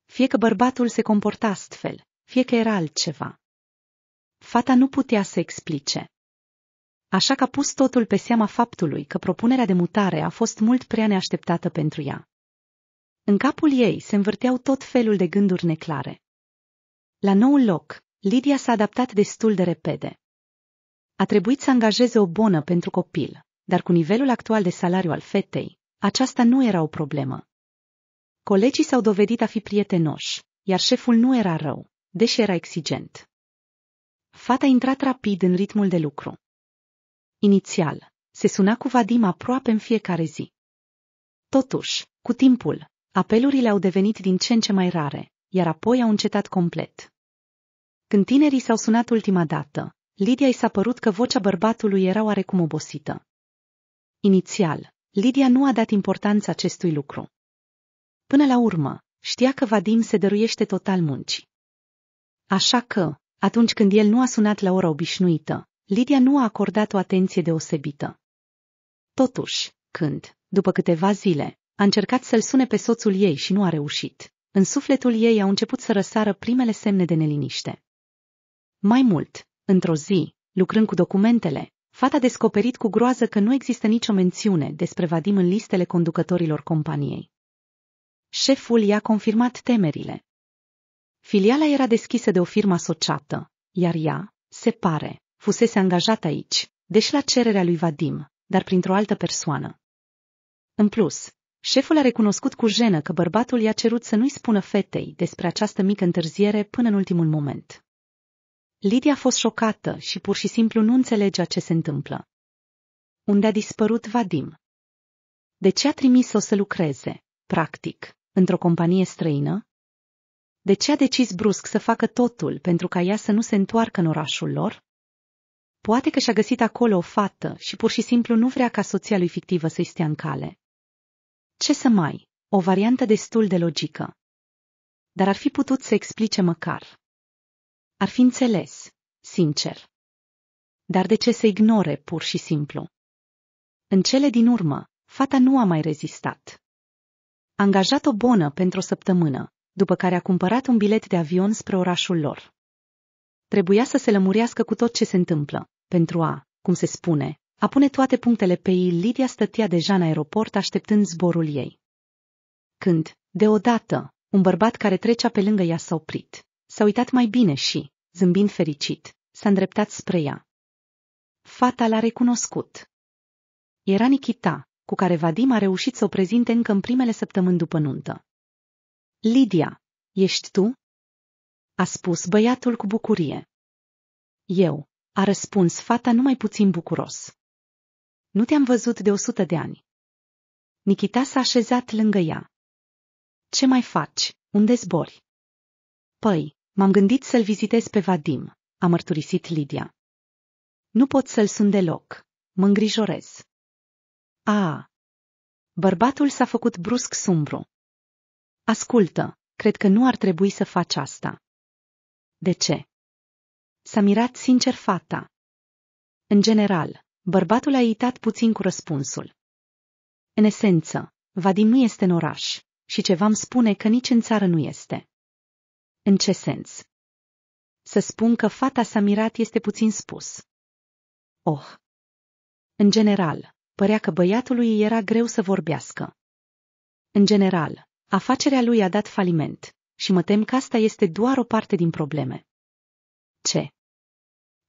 Fie că bărbatul se comporta astfel, fie că era altceva. Fata nu putea să explice, așa că a pus totul pe seama faptului că propunerea de mutare a fost mult prea neașteptată pentru ea. În capul ei se învârteau tot felul de gânduri neclare. La noul loc, Lydia s-a adaptat destul de repede. A trebuit să angajeze o bonă pentru copil, dar cu nivelul actual de salariu al fetei, aceasta nu era o problemă. Colegii s-au dovedit a fi prietenoși, iar șeful nu era rău, deși era exigent. Fata a intrat rapid în ritmul de lucru. Inițial, se suna cu Vadim aproape în fiecare zi. Totuși, cu timpul, apelurile au devenit din ce în ce mai rare, iar apoi au încetat complet. Când tinerii s-au sunat ultima dată, Lidia i s-a părut că vocea bărbatului era oarecum obosită. Inițial, Lidia nu a dat importanță acestui lucru. Până la urmă, știa că Vadim se dăruiește total muncii. Așa că, atunci când el nu a sunat la ora obișnuită, Lidia nu a acordat o atenție deosebită. Totuși, când, după câteva zile, a încercat să-l sune pe soțul ei și nu a reușit, în sufletul ei au început să răsară primele semne de neliniște. Mai mult, într-o zi, lucrând cu documentele, fata a descoperit cu groază că nu există nicio mențiune despre Vadim în listele conducătorilor companiei. Șeful i-a confirmat temerile. Filiala era deschisă de o firmă asociată, iar ea, se pare, fusese angajat aici, deși la cererea lui Vadim, dar printr-o altă persoană. În plus, șeful a recunoscut cu jenă că bărbatul i-a cerut să nu-i spună fetei despre această mică întârziere până în ultimul moment. Lidia a fost șocată și pur și simplu nu înțelegea ce se întâmplă. Unde a dispărut Vadim? De ce a trimis-o să lucreze, practic, într-o companie străină? De ce a decis brusc să facă totul pentru ca ea să nu se întoarcă în orașul lor? Poate că și-a găsit acolo o fată și pur și simplu nu vrea ca soția lui fictivă să-i stea în cale. Ce să mai, o variantă destul de logică. Dar ar fi putut să explice măcar. Ar fi înțeles, sincer. Dar de ce să ignore pur și simplu? În cele din urmă, fata nu a mai rezistat. A angajat o bonă pentru o săptămână, după care a cumpărat un bilet de avion spre orașul lor. Trebuia să se lămurească cu tot ce se întâmplă pentru a, cum se spune, a pune toate punctele pe ei, Lidia stătea deja în aeroport așteptând zborul ei. Când, deodată, un bărbat care trecea pe lângă ea s-a oprit, s-a uitat mai bine și, zâmbind fericit, s-a îndreptat spre ea. Fata l-a recunoscut. Era Nikita, cu care Vadim a reușit să o prezinte încă în primele săptămâni după nuntă. Lidia, ești tu? A spus băiatul cu bucurie. Eu, a răspuns fata numai puțin bucuros. Nu te-am văzut de o sută de ani. Nikita s-a așezat lângă ea. Ce mai faci? Unde zbori? Păi, m-am gândit să-l vizitez pe Vadim, a mărturisit Lidia. Nu pot să-l sun deloc. Mă îngrijorez. A. Bărbatul s-a făcut brusc sumbru. Ascultă, cred că nu ar trebui să faci asta. De ce? S-a mirat sincer fata. În general, bărbatul a uitat puțin cu răspunsul. În esență, Vadim nu este în oraș și ceva îmi spune că nici în țară nu este. În ce sens? Să spun că fata s-a mirat este puțin spus. Oh! În general, părea că băiatului era greu să vorbească. În general, afacerea lui a dat faliment și mă tem că asta este doar o parte din probleme. Ce?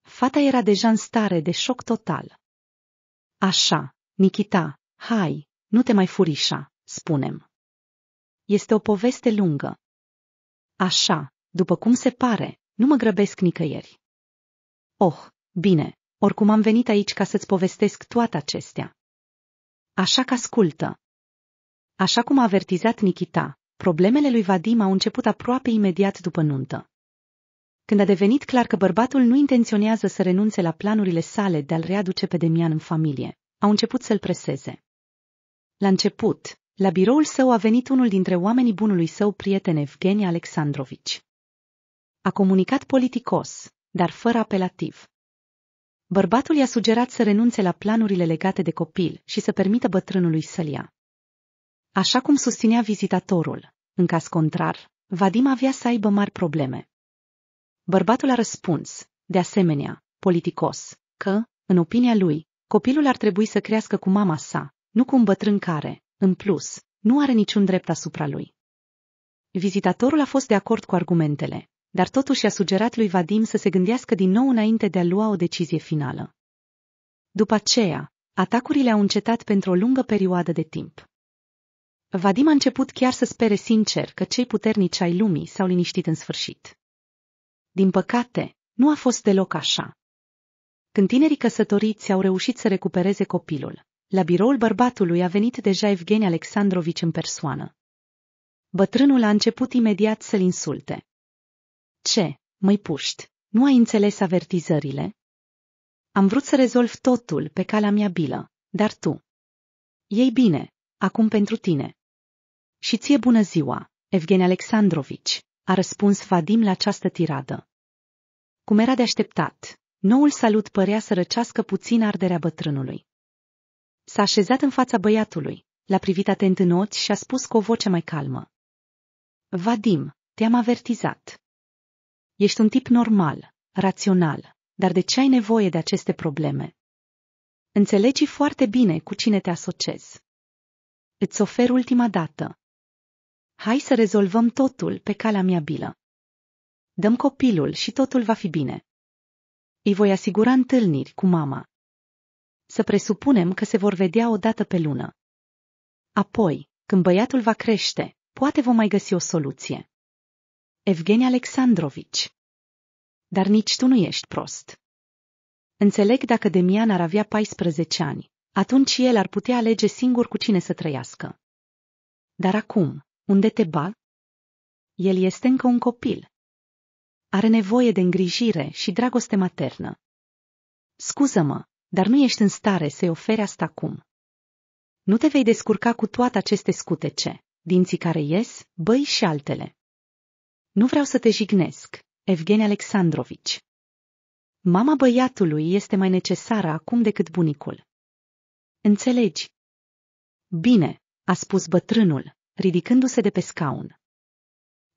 Fata era deja în stare de șoc total. Așa, Nikita, hai, nu te mai furișa, spunem. Este o poveste lungă. Așa, după cum se pare, nu mă grăbesc nicăieri. Oh, bine, oricum am venit aici ca să-ți povestesc toate acestea. Așa că ascultă. Așa cum a avertizat Nikita, problemele lui Vadim au început aproape imediat după nuntă când a devenit clar că bărbatul nu intenționează să renunțe la planurile sale de a-l readuce pe Demian în familie, au început să-l preseze. La început, la biroul său a venit unul dintre oamenii bunului său prieten Evgeni Alexandrovici. A comunicat politicos, dar fără apelativ. Bărbatul i-a sugerat să renunțe la planurile legate de copil și să permită bătrânului să-l ia. Așa cum susținea vizitatorul, în caz contrar, Vadim avea să aibă mari probleme. Bărbatul a răspuns, de asemenea, politicos, că, în opinia lui, copilul ar trebui să crească cu mama sa, nu cu un bătrân care, în plus, nu are niciun drept asupra lui. Vizitatorul a fost de acord cu argumentele, dar totuși a sugerat lui Vadim să se gândească din nou înainte de a lua o decizie finală. După aceea, atacurile au încetat pentru o lungă perioadă de timp. Vadim a început chiar să spere sincer că cei puternici ai lumii s-au liniștit în sfârșit. Din păcate, nu a fost deloc așa. Când tinerii căsătoriți au reușit să recupereze copilul, la biroul bărbatului a venit deja Evgeni Alexandrovici în persoană. Bătrânul a început imediat să-l insulte. Ce, măi puști, nu ai înțeles avertizările? Am vrut să rezolv totul pe calea mea bilă, dar tu. Ei bine, acum pentru tine. Și ție bună ziua, Evgeni Alexandrovici, a răspuns Vadim la această tiradă. Cum era de așteptat, noul salut părea să răcească puțin arderea bătrânului. S-a așezat în fața băiatului, l-a privit atent în ochi și a spus cu o voce mai calmă. Vadim, te-am avertizat. Ești un tip normal, rațional, dar de ce ai nevoie de aceste probleme? Înțelegi foarte bine cu cine te asociezi. Îți ofer ultima dată. Hai să rezolvăm totul pe calea bilă dăm copilul și totul va fi bine. Îi voi asigura întâlniri cu mama. Să presupunem că se vor vedea o dată pe lună. Apoi, când băiatul va crește, poate vom mai găsi o soluție. Evgeni Alexandrovici. Dar nici tu nu ești prost. Înțeleg dacă Demian ar avea 14 ani, atunci el ar putea alege singur cu cine să trăiască. Dar acum, unde te ba? El este încă un copil. Are nevoie de îngrijire și dragoste maternă. Scuză-mă, dar nu ești în stare să-i oferi asta acum. Nu te vei descurca cu toate aceste scutece, dinții care ies, băi și altele. Nu vreau să te jignesc, Evgeni Alexandrovici. Mama băiatului este mai necesară acum decât bunicul. Înțelegi? Bine, a spus bătrânul, ridicându-se de pe scaun.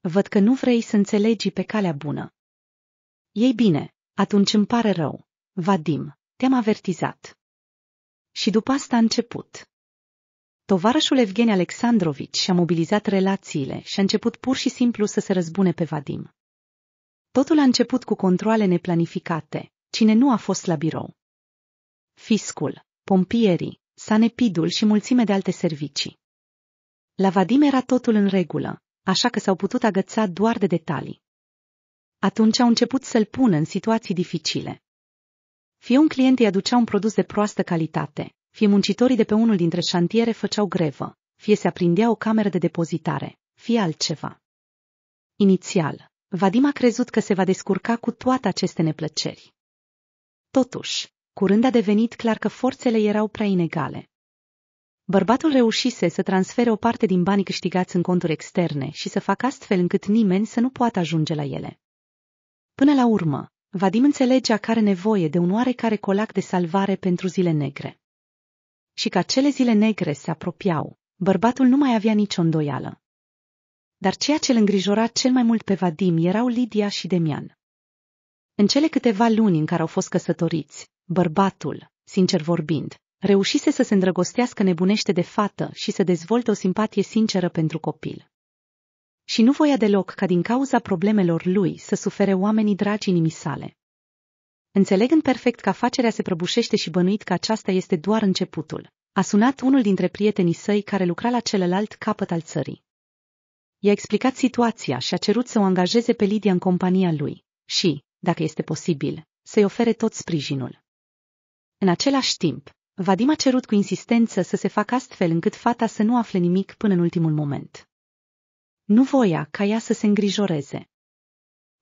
Văd că nu vrei să înțelegi pe calea bună. Ei bine, atunci îmi pare rău. Vadim, te-am avertizat. Și după asta a început. Tovarășul Evgeni Alexandrovici și-a mobilizat relațiile și a început pur și simplu să se răzbune pe Vadim. Totul a început cu controle neplanificate, cine nu a fost la birou. Fiscul, pompierii, sanepidul și mulțime de alte servicii. La Vadim era totul în regulă, așa că s-au putut agăța doar de detalii. Atunci au început să-l pună în situații dificile. Fie un client îi aducea un produs de proastă calitate, fie muncitorii de pe unul dintre șantiere făceau grevă, fie se aprindea o cameră de depozitare, fie altceva. Inițial, Vadim a crezut că se va descurca cu toate aceste neplăceri. Totuși, curând a devenit clar că forțele erau prea inegale. Bărbatul reușise să transfere o parte din banii câștigați în conturi externe și să facă astfel încât nimeni să nu poată ajunge la ele. Până la urmă, Vadim înțelegea că are nevoie de un oarecare colac de salvare pentru zile negre. Și ca cele zile negre se apropiau, bărbatul nu mai avea nicio îndoială. Dar ceea ce îl îngrijora cel mai mult pe Vadim erau Lidia și Demian. În cele câteva luni în care au fost căsătoriți, bărbatul, sincer vorbind, Reușise să se îndrăgostească nebunește de fată și să dezvolte o simpatie sinceră pentru copil. Și nu voia deloc ca din cauza problemelor lui să sufere oamenii dragi inimii sale. Înțelegând perfect că afacerea se prăbușește și bănuit că aceasta este doar începutul, a sunat unul dintre prietenii săi care lucra la celălalt capăt al țării. I-a explicat situația și a cerut să o angajeze pe Lidia în compania lui și, dacă este posibil, să-i ofere tot sprijinul. În același timp, Vadim a cerut cu insistență să se facă astfel încât fata să nu afle nimic până în ultimul moment. Nu voia ca ea să se îngrijoreze.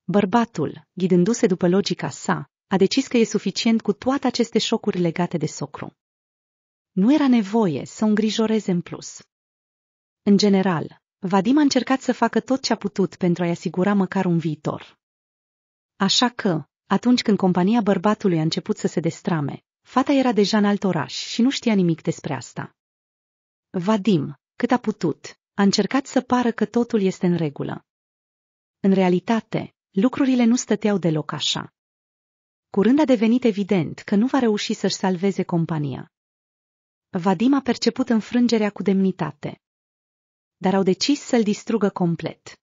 Bărbatul, ghidându-se după logica sa, a decis că e suficient cu toate aceste șocuri legate de socru. Nu era nevoie să o îngrijoreze în plus. În general, Vadim a încercat să facă tot ce a putut pentru a-i asigura măcar un viitor. Așa că, atunci când compania bărbatului a început să se destrame, Fata era deja în alt oraș și nu știa nimic despre asta. Vadim, cât a putut, a încercat să pară că totul este în regulă. În realitate, lucrurile nu stăteau deloc așa. Curând a devenit evident că nu va reuși să-și salveze compania. Vadim a perceput înfrângerea cu demnitate. Dar au decis să-l distrugă complet.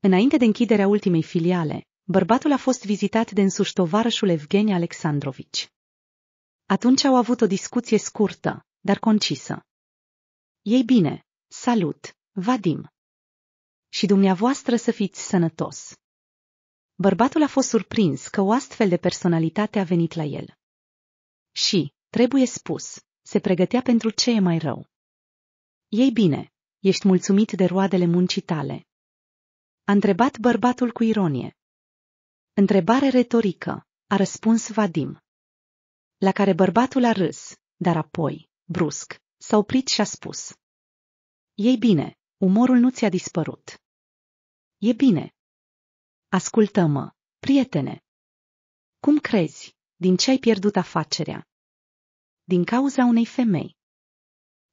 Înainte de închiderea ultimei filiale, bărbatul a fost vizitat de însuși tovarășul Evgeni Alexandrovici. Atunci au avut o discuție scurtă, dar concisă. Ei bine, salut, Vadim. Și dumneavoastră să fiți sănătos. Bărbatul a fost surprins că o astfel de personalitate a venit la el. Și, trebuie spus, se pregătea pentru ce e mai rău. Ei bine, ești mulțumit de roadele muncii tale. A întrebat bărbatul cu ironie. Întrebare retorică, a răspuns Vadim la care bărbatul a râs, dar apoi, brusc, s-a oprit și a spus. Ei bine, umorul nu ți-a dispărut. E bine. Ascultă-mă, prietene. Cum crezi, din ce ai pierdut afacerea? Din cauza unei femei.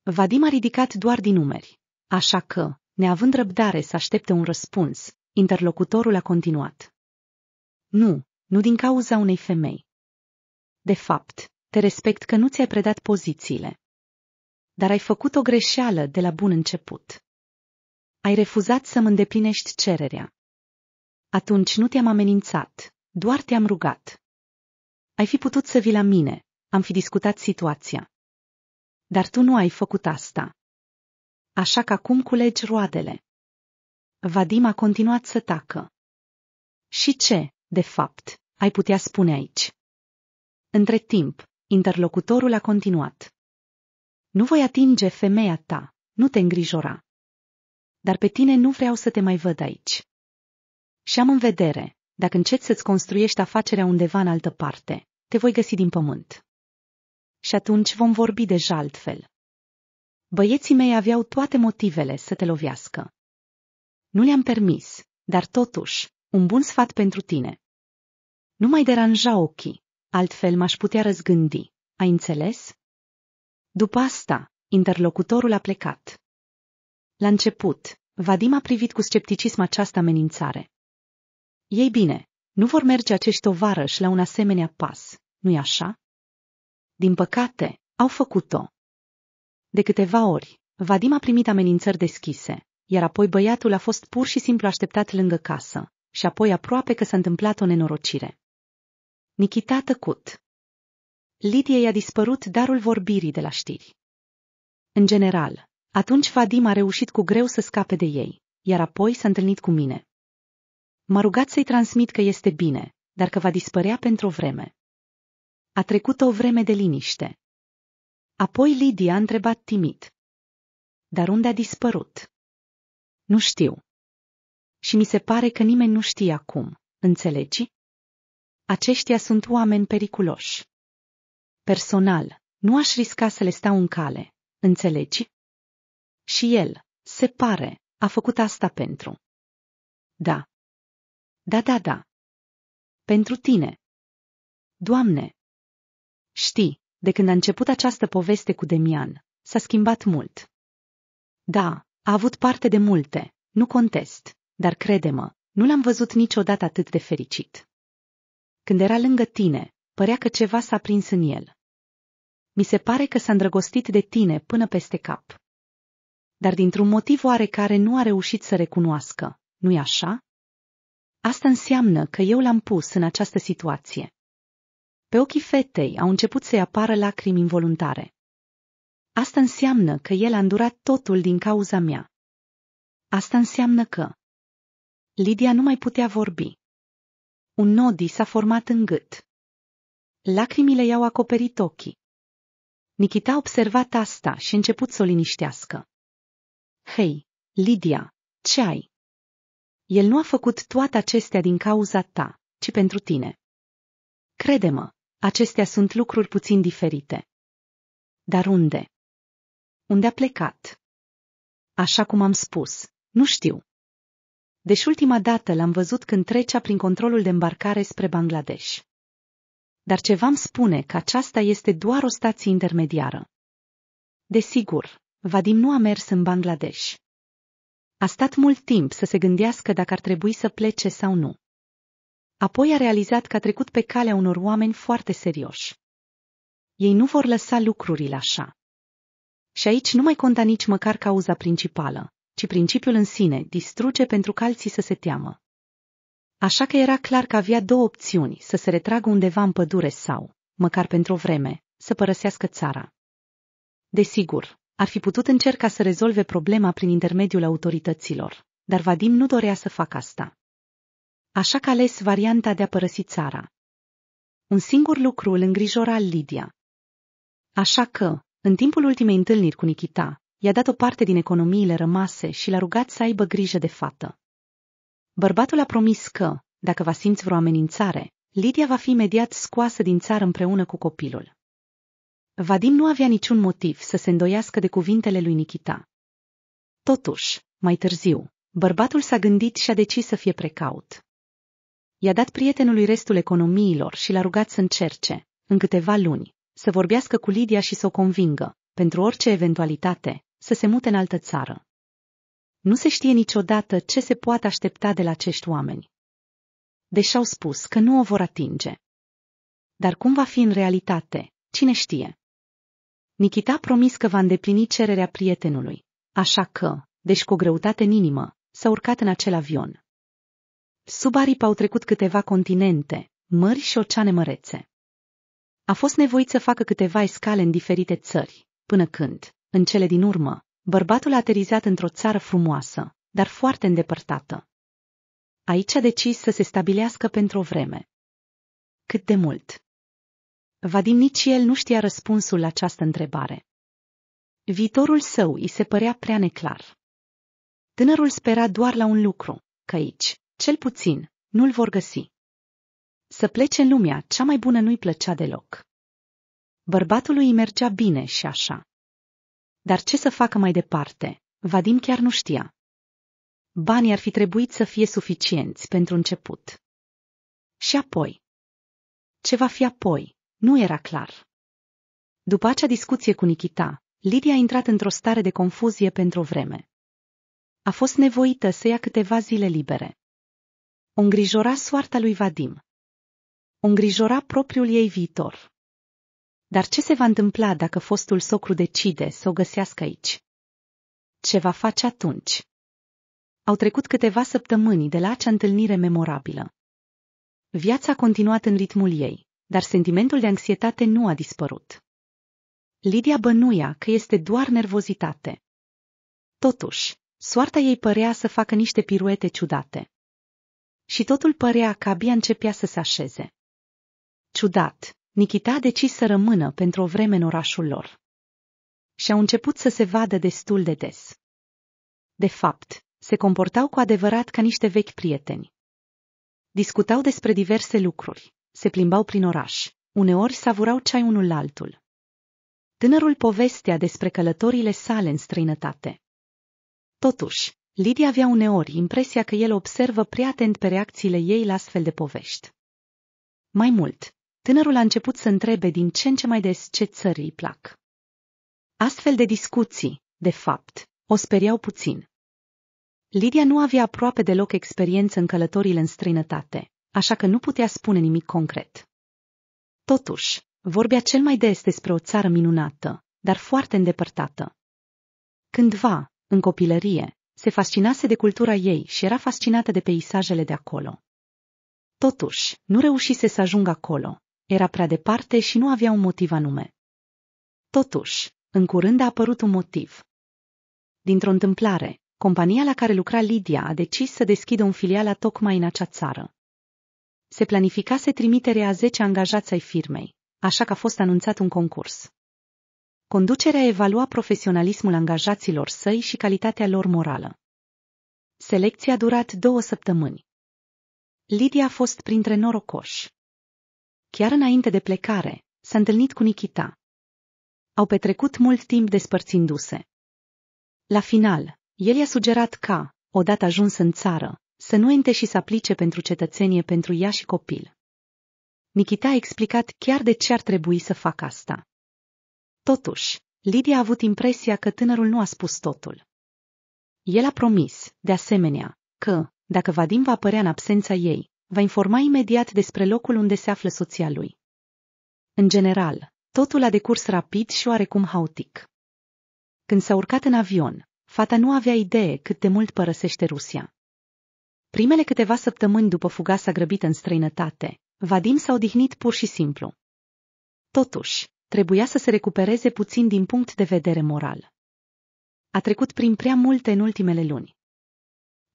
Vadim a ridicat doar din numeri, așa că, neavând răbdare să aștepte un răspuns, interlocutorul a continuat. Nu, nu din cauza unei femei. De fapt, te respect că nu ți-ai predat pozițiile. Dar ai făcut o greșeală de la bun început. Ai refuzat să-mi îndeplinești cererea. Atunci nu te-am amenințat, doar te-am rugat. Ai fi putut să vii la mine, am fi discutat situația. Dar tu nu ai făcut asta. Așa că acum culegi roadele. Vadim a continuat să tacă. Și ce, de fapt, ai putea spune aici? Între timp, interlocutorul a continuat. Nu voi atinge femeia ta, nu te îngrijora. Dar pe tine nu vreau să te mai văd aici. Și am în vedere, dacă înceți să-ți construiești afacerea undeva în altă parte, te voi găsi din pământ. Și atunci vom vorbi deja altfel. Băieții mei aveau toate motivele să te lovească. Nu le-am permis, dar totuși, un bun sfat pentru tine. Nu mai deranja ochii, altfel m-aș putea răzgândi. Ai înțeles? După asta, interlocutorul a plecat. La început, Vadim a privit cu scepticism această amenințare. Ei bine, nu vor merge acești tovarăși la un asemenea pas, nu-i așa? Din păcate, au făcut-o. De câteva ori, Vadim a primit amenințări deschise, iar apoi băiatul a fost pur și simplu așteptat lângă casă, și apoi aproape că s-a întâmplat o nenorocire. Nichita tăcut. Lidia i-a dispărut darul vorbirii de la știri. În general, atunci Vadim a reușit cu greu să scape de ei, iar apoi s-a întâlnit cu mine. M-a rugat să-i transmit că este bine, dar că va dispărea pentru o vreme. A trecut o vreme de liniște. Apoi Lidia a întrebat timid. Dar unde a dispărut? Nu știu. Și mi se pare că nimeni nu știe acum, înțelegi? aceștia sunt oameni periculoși. Personal, nu aș risca să le stau în cale, înțelegi? Și el, se pare, a făcut asta pentru. Da. Da, da, da. Pentru tine. Doamne! Știi, de când a început această poveste cu Demian, s-a schimbat mult. Da, a avut parte de multe, nu contest, dar crede-mă, nu l-am văzut niciodată atât de fericit. Când era lângă tine, părea că ceva s-a prins în el. Mi se pare că s-a îndrăgostit de tine până peste cap. Dar dintr-un motiv oarecare nu a reușit să recunoască, nu-i așa? Asta înseamnă că eu l-am pus în această situație. Pe ochii fetei au început să-i apară lacrimi involuntare. Asta înseamnă că el a îndurat totul din cauza mea. Asta înseamnă că... Lidia nu mai putea vorbi. Un nodi s-a format în gât. Lacrimile i-au acoperit ochii. Nikita a observat asta și a început să o liniștească. Hei, Lidia, ce ai? El nu a făcut toate acestea din cauza ta, ci pentru tine. Crede-mă, acestea sunt lucruri puțin diferite. Dar unde? Unde a plecat? Așa cum am spus, nu știu deși ultima dată l-am văzut când trecea prin controlul de îmbarcare spre Bangladesh. Dar ce v-am spune că aceasta este doar o stație intermediară. Desigur, Vadim nu a mers în Bangladesh. A stat mult timp să se gândească dacă ar trebui să plece sau nu. Apoi a realizat că a trecut pe calea unor oameni foarte serioși. Ei nu vor lăsa lucrurile așa. Și aici nu mai conta nici măcar cauza principală ci principiul în sine distruge pentru că alții să se teamă. Așa că era clar că avea două opțiuni, să se retragă undeva în pădure sau, măcar pentru o vreme, să părăsească țara. Desigur, ar fi putut încerca să rezolve problema prin intermediul autorităților, dar Vadim nu dorea să facă asta. Așa că ales varianta de a părăsi țara. Un singur lucru îl îngrijora Lidia. Așa că, în timpul ultimei întâlniri cu Nikita, i-a dat o parte din economiile rămase și l-a rugat să aibă grijă de fată. Bărbatul a promis că, dacă va simți vreo amenințare, Lidia va fi imediat scoasă din țară împreună cu copilul. Vadim nu avea niciun motiv să se îndoiască de cuvintele lui Nikita. Totuși, mai târziu, bărbatul s-a gândit și a decis să fie precaut. I-a dat prietenului restul economiilor și l-a rugat să încerce, în câteva luni, să vorbească cu Lidia și să o convingă, pentru orice eventualitate, să se mute în altă țară. Nu se știe niciodată ce se poate aștepta de la acești oameni. Deși au spus că nu o vor atinge. Dar cum va fi în realitate, cine știe? Nikita a promis că va îndeplini cererea prietenului, așa că, deși cu o greutate în inimă, s-a urcat în acel avion. Sub aripi au trecut câteva continente, mări și oceane mărețe. A fost nevoit să facă câteva escale în diferite țări, până când, în cele din urmă, bărbatul a aterizat într-o țară frumoasă, dar foarte îndepărtată. Aici a decis să se stabilească pentru o vreme. Cât de mult? Vadim nici el nu știa răspunsul la această întrebare. Viitorul său îi se părea prea neclar. Tânărul spera doar la un lucru, că aici, cel puțin, nu-l vor găsi. Să plece în lumea cea mai bună nu-i plăcea deloc. Bărbatului îi mergea bine și așa. Dar ce să facă mai departe? Vadim chiar nu știa. Banii ar fi trebuit să fie suficienți pentru început. Și apoi? Ce va fi apoi? Nu era clar. După acea discuție cu Nikita, Lidia a intrat într-o stare de confuzie pentru o vreme. A fost nevoită să ia câteva zile libere. O îngrijora soarta lui Vadim. O îngrijora propriul ei viitor. Dar ce se va întâmpla dacă fostul socru decide să o găsească aici? Ce va face atunci? Au trecut câteva săptămâni de la acea întâlnire memorabilă. Viața a continuat în ritmul ei, dar sentimentul de anxietate nu a dispărut. Lidia bănuia că este doar nervozitate. Totuși, soarta ei părea să facă niște piruete ciudate. Și totul părea că abia începea să se așeze. Ciudat, a decis să rămână pentru o vreme în orașul lor. Și-au început să se vadă destul de des. De fapt, se comportau cu adevărat ca niște vechi prieteni. Discutau despre diverse lucruri, se plimbau prin oraș, uneori savurau ceai unul altul. Tânărul povestea despre călătorile sale în străinătate. Totuși, Lidia avea uneori impresia că el observă prea atent pe reacțiile ei la astfel de povești. Mai mult, tânărul a început să întrebe din ce în ce mai des ce țări îi plac. Astfel de discuții, de fapt, o speriau puțin. Lidia nu avea aproape deloc experiență în călătorile în străinătate, așa că nu putea spune nimic concret. Totuși, vorbea cel mai des despre o țară minunată, dar foarte îndepărtată. Cândva, în copilărie, se fascinase de cultura ei și era fascinată de peisajele de acolo. Totuși, nu reușise să ajungă acolo, era prea departe și nu avea un motiv anume. Totuși, în curând a apărut un motiv. Dintr-o întâmplare, compania la care lucra Lidia a decis să deschidă un filial tocmai în acea țară. Se planificase trimiterea a 10 angajați ai firmei, așa că a fost anunțat un concurs. Conducerea evalua profesionalismul angajaților săi și calitatea lor morală. Selecția a durat două săptămâni. Lidia a fost printre norocoși chiar înainte de plecare, s-a întâlnit cu Nikita. Au petrecut mult timp despărțindu-se. La final, el i-a sugerat ca, odată ajuns în țară, să nu ente și să aplice pentru cetățenie pentru ea și copil. Nikita a explicat chiar de ce ar trebui să facă asta. Totuși, Lidia a avut impresia că tânărul nu a spus totul. El a promis, de asemenea, că, dacă Vadim va apărea în absența ei, va informa imediat despre locul unde se află soția lui. În general, totul a decurs rapid și oarecum haotic. Când s-a urcat în avion, fata nu avea idee cât de mult părăsește Rusia. Primele câteva săptămâni după s-a grăbit în străinătate, Vadim s-a odihnit pur și simplu. Totuși, trebuia să se recupereze puțin din punct de vedere moral. A trecut prin prea multe în ultimele luni.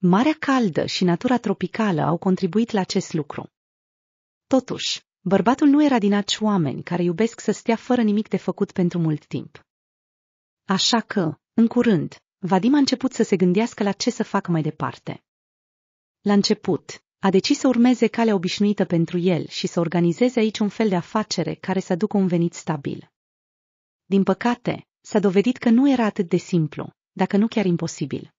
Marea caldă și natura tropicală au contribuit la acest lucru. Totuși, bărbatul nu era din aci oameni care iubesc să stea fără nimic de făcut pentru mult timp. Așa că, în curând, Vadim a început să se gândească la ce să facă mai departe. La început, a decis să urmeze calea obișnuită pentru el și să organizeze aici un fel de afacere care să aducă un venit stabil. Din păcate, s-a dovedit că nu era atât de simplu, dacă nu chiar imposibil.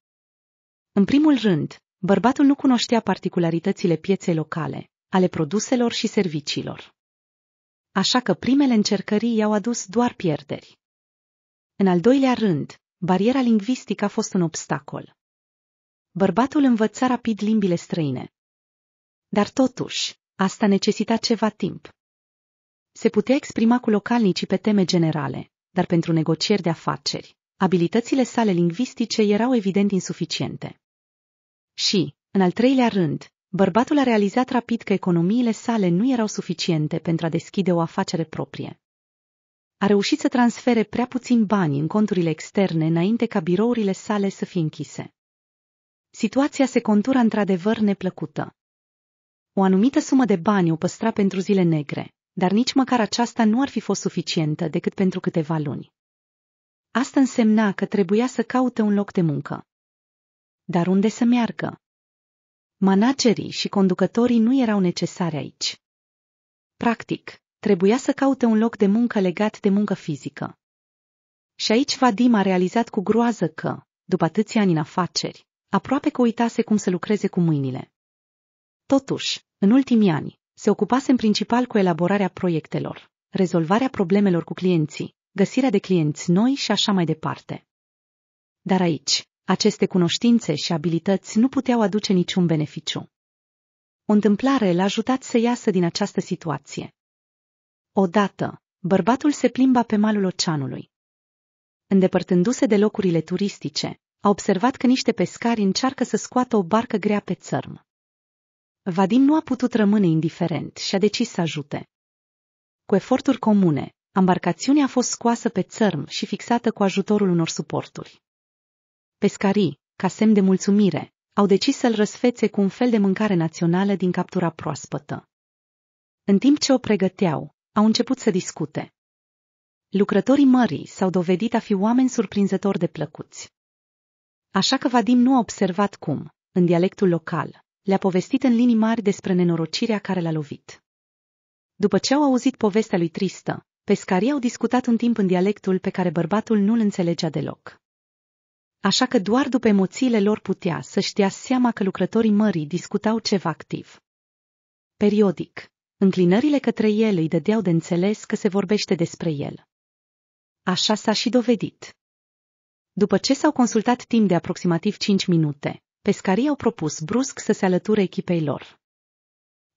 În primul rând, bărbatul nu cunoștea particularitățile pieței locale, ale produselor și serviciilor. Așa că primele încercări i-au adus doar pierderi. În al doilea rând, bariera lingvistică a fost un obstacol. Bărbatul învăța rapid limbile străine. Dar totuși, asta necesita ceva timp. Se putea exprima cu localnicii pe teme generale, dar pentru negocieri de afaceri, abilitățile sale lingvistice erau evident insuficiente. Și, în al treilea rând, bărbatul a realizat rapid că economiile sale nu erau suficiente pentru a deschide o afacere proprie. A reușit să transfere prea puțin bani în conturile externe înainte ca birourile sale să fie închise. Situația se contura într-adevăr neplăcută. O anumită sumă de bani o păstra pentru zile negre, dar nici măcar aceasta nu ar fi fost suficientă decât pentru câteva luni. Asta însemna că trebuia să caute un loc de muncă. Dar unde să meargă? Managerii și conducătorii nu erau necesari aici. Practic, trebuia să caute un loc de muncă legat de muncă fizică. Și aici Vadim a realizat cu groază că, după atâția ani în afaceri, aproape că uitase cum să lucreze cu mâinile. Totuși, în ultimii ani, se ocupase în principal cu elaborarea proiectelor, rezolvarea problemelor cu clienții, găsirea de clienți noi și așa mai departe. Dar aici, aceste cunoștințe și abilități nu puteau aduce niciun beneficiu. O întâmplare l-a ajutat să iasă din această situație. Odată, bărbatul se plimba pe malul oceanului. Îndepărtându-se de locurile turistice, a observat că niște pescari încearcă să scoată o barcă grea pe țărm. Vadim nu a putut rămâne indiferent și a decis să ajute. Cu eforturi comune, embarcațiunea a fost scoasă pe țărm și fixată cu ajutorul unor suporturi. Pescarii, ca semn de mulțumire, au decis să-l răsfețe cu un fel de mâncare națională din captura proaspătă. În timp ce o pregăteau, au început să discute. Lucrătorii mării s-au dovedit a fi oameni surprinzător de plăcuți. Așa că Vadim nu a observat cum, în dialectul local, le-a povestit în linii mari despre nenorocirea care l-a lovit. După ce au auzit povestea lui Tristă, pescarii au discutat un timp în dialectul pe care bărbatul nu-l înțelegea deloc așa că doar după emoțiile lor putea să-și dea seama că lucrătorii mării discutau ceva activ. Periodic, înclinările către el îi dădeau de înțeles că se vorbește despre el. Așa s-a și dovedit. După ce s-au consultat timp de aproximativ 5 minute, pescarii au propus brusc să se alăture echipei lor.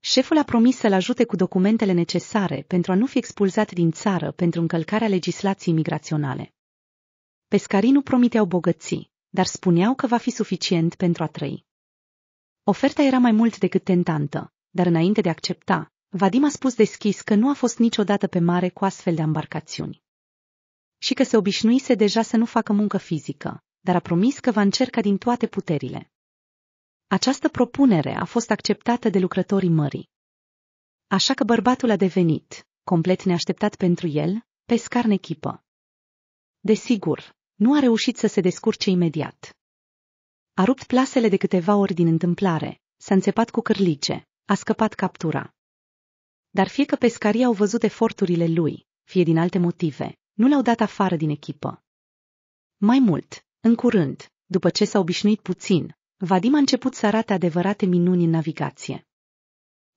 Șeful a promis să-l ajute cu documentele necesare pentru a nu fi expulzat din țară pentru încălcarea legislației migraționale. Pescarii nu promiteau bogății, dar spuneau că va fi suficient pentru a trăi. Oferta era mai mult decât tentantă, dar înainte de a accepta, Vadim a spus deschis că nu a fost niciodată pe mare cu astfel de embarcațiuni. Și că se obișnuise deja să nu facă muncă fizică, dar a promis că va încerca din toate puterile. Această propunere a fost acceptată de lucrătorii mării. Așa că bărbatul a devenit, complet neașteptat pentru el, pescar în echipă. Desigur, nu a reușit să se descurce imediat. A rupt plasele de câteva ori din întâmplare, s-a înțepat cu cârlice, a scăpat captura. Dar fie că pescarii au văzut eforturile lui, fie din alte motive, nu l-au dat afară din echipă. Mai mult, în curând, după ce s-a obișnuit puțin, Vadim a început să arate adevărate minuni în navigație.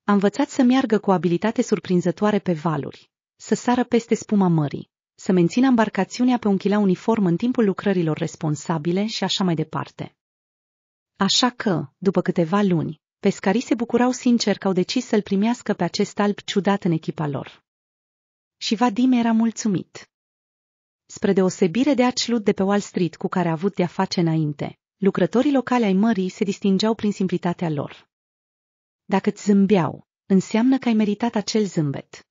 A învățat să meargă cu o abilitate surprinzătoare pe valuri, să sară peste spuma mării, să mențină embarcațiunea pe un chila uniform în timpul lucrărilor responsabile și așa mai departe. Așa că, după câteva luni, pescarii se bucurau sincer că au decis să-l primească pe acest alb ciudat în echipa lor. Și Vadim era mulțumit. Spre deosebire de acelut de pe Wall Street cu care a avut de-a face înainte, lucrătorii locali ai mării se distingeau prin simplitatea lor. Dacă îți zâmbeau, înseamnă că ai meritat acel zâmbet.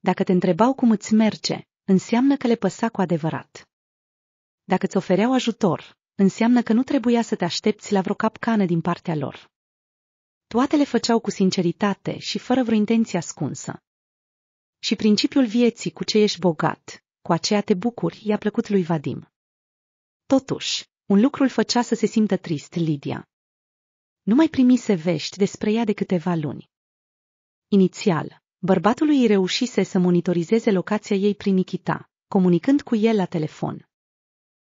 Dacă te întrebau cum îți merge, înseamnă că le păsa cu adevărat. Dacă îți ofereau ajutor, înseamnă că nu trebuia să te aștepți la vreo capcană din partea lor. Toate le făceau cu sinceritate și fără vreo intenție ascunsă. Și principiul vieții cu ce ești bogat, cu aceea te bucuri, i-a plăcut lui Vadim. Totuși, un lucru îl făcea să se simtă trist Lidia. Nu mai primise vești despre ea de câteva luni. Inițial, Bărbatului îi reușise să monitorizeze locația ei prin Nikita, comunicând cu el la telefon.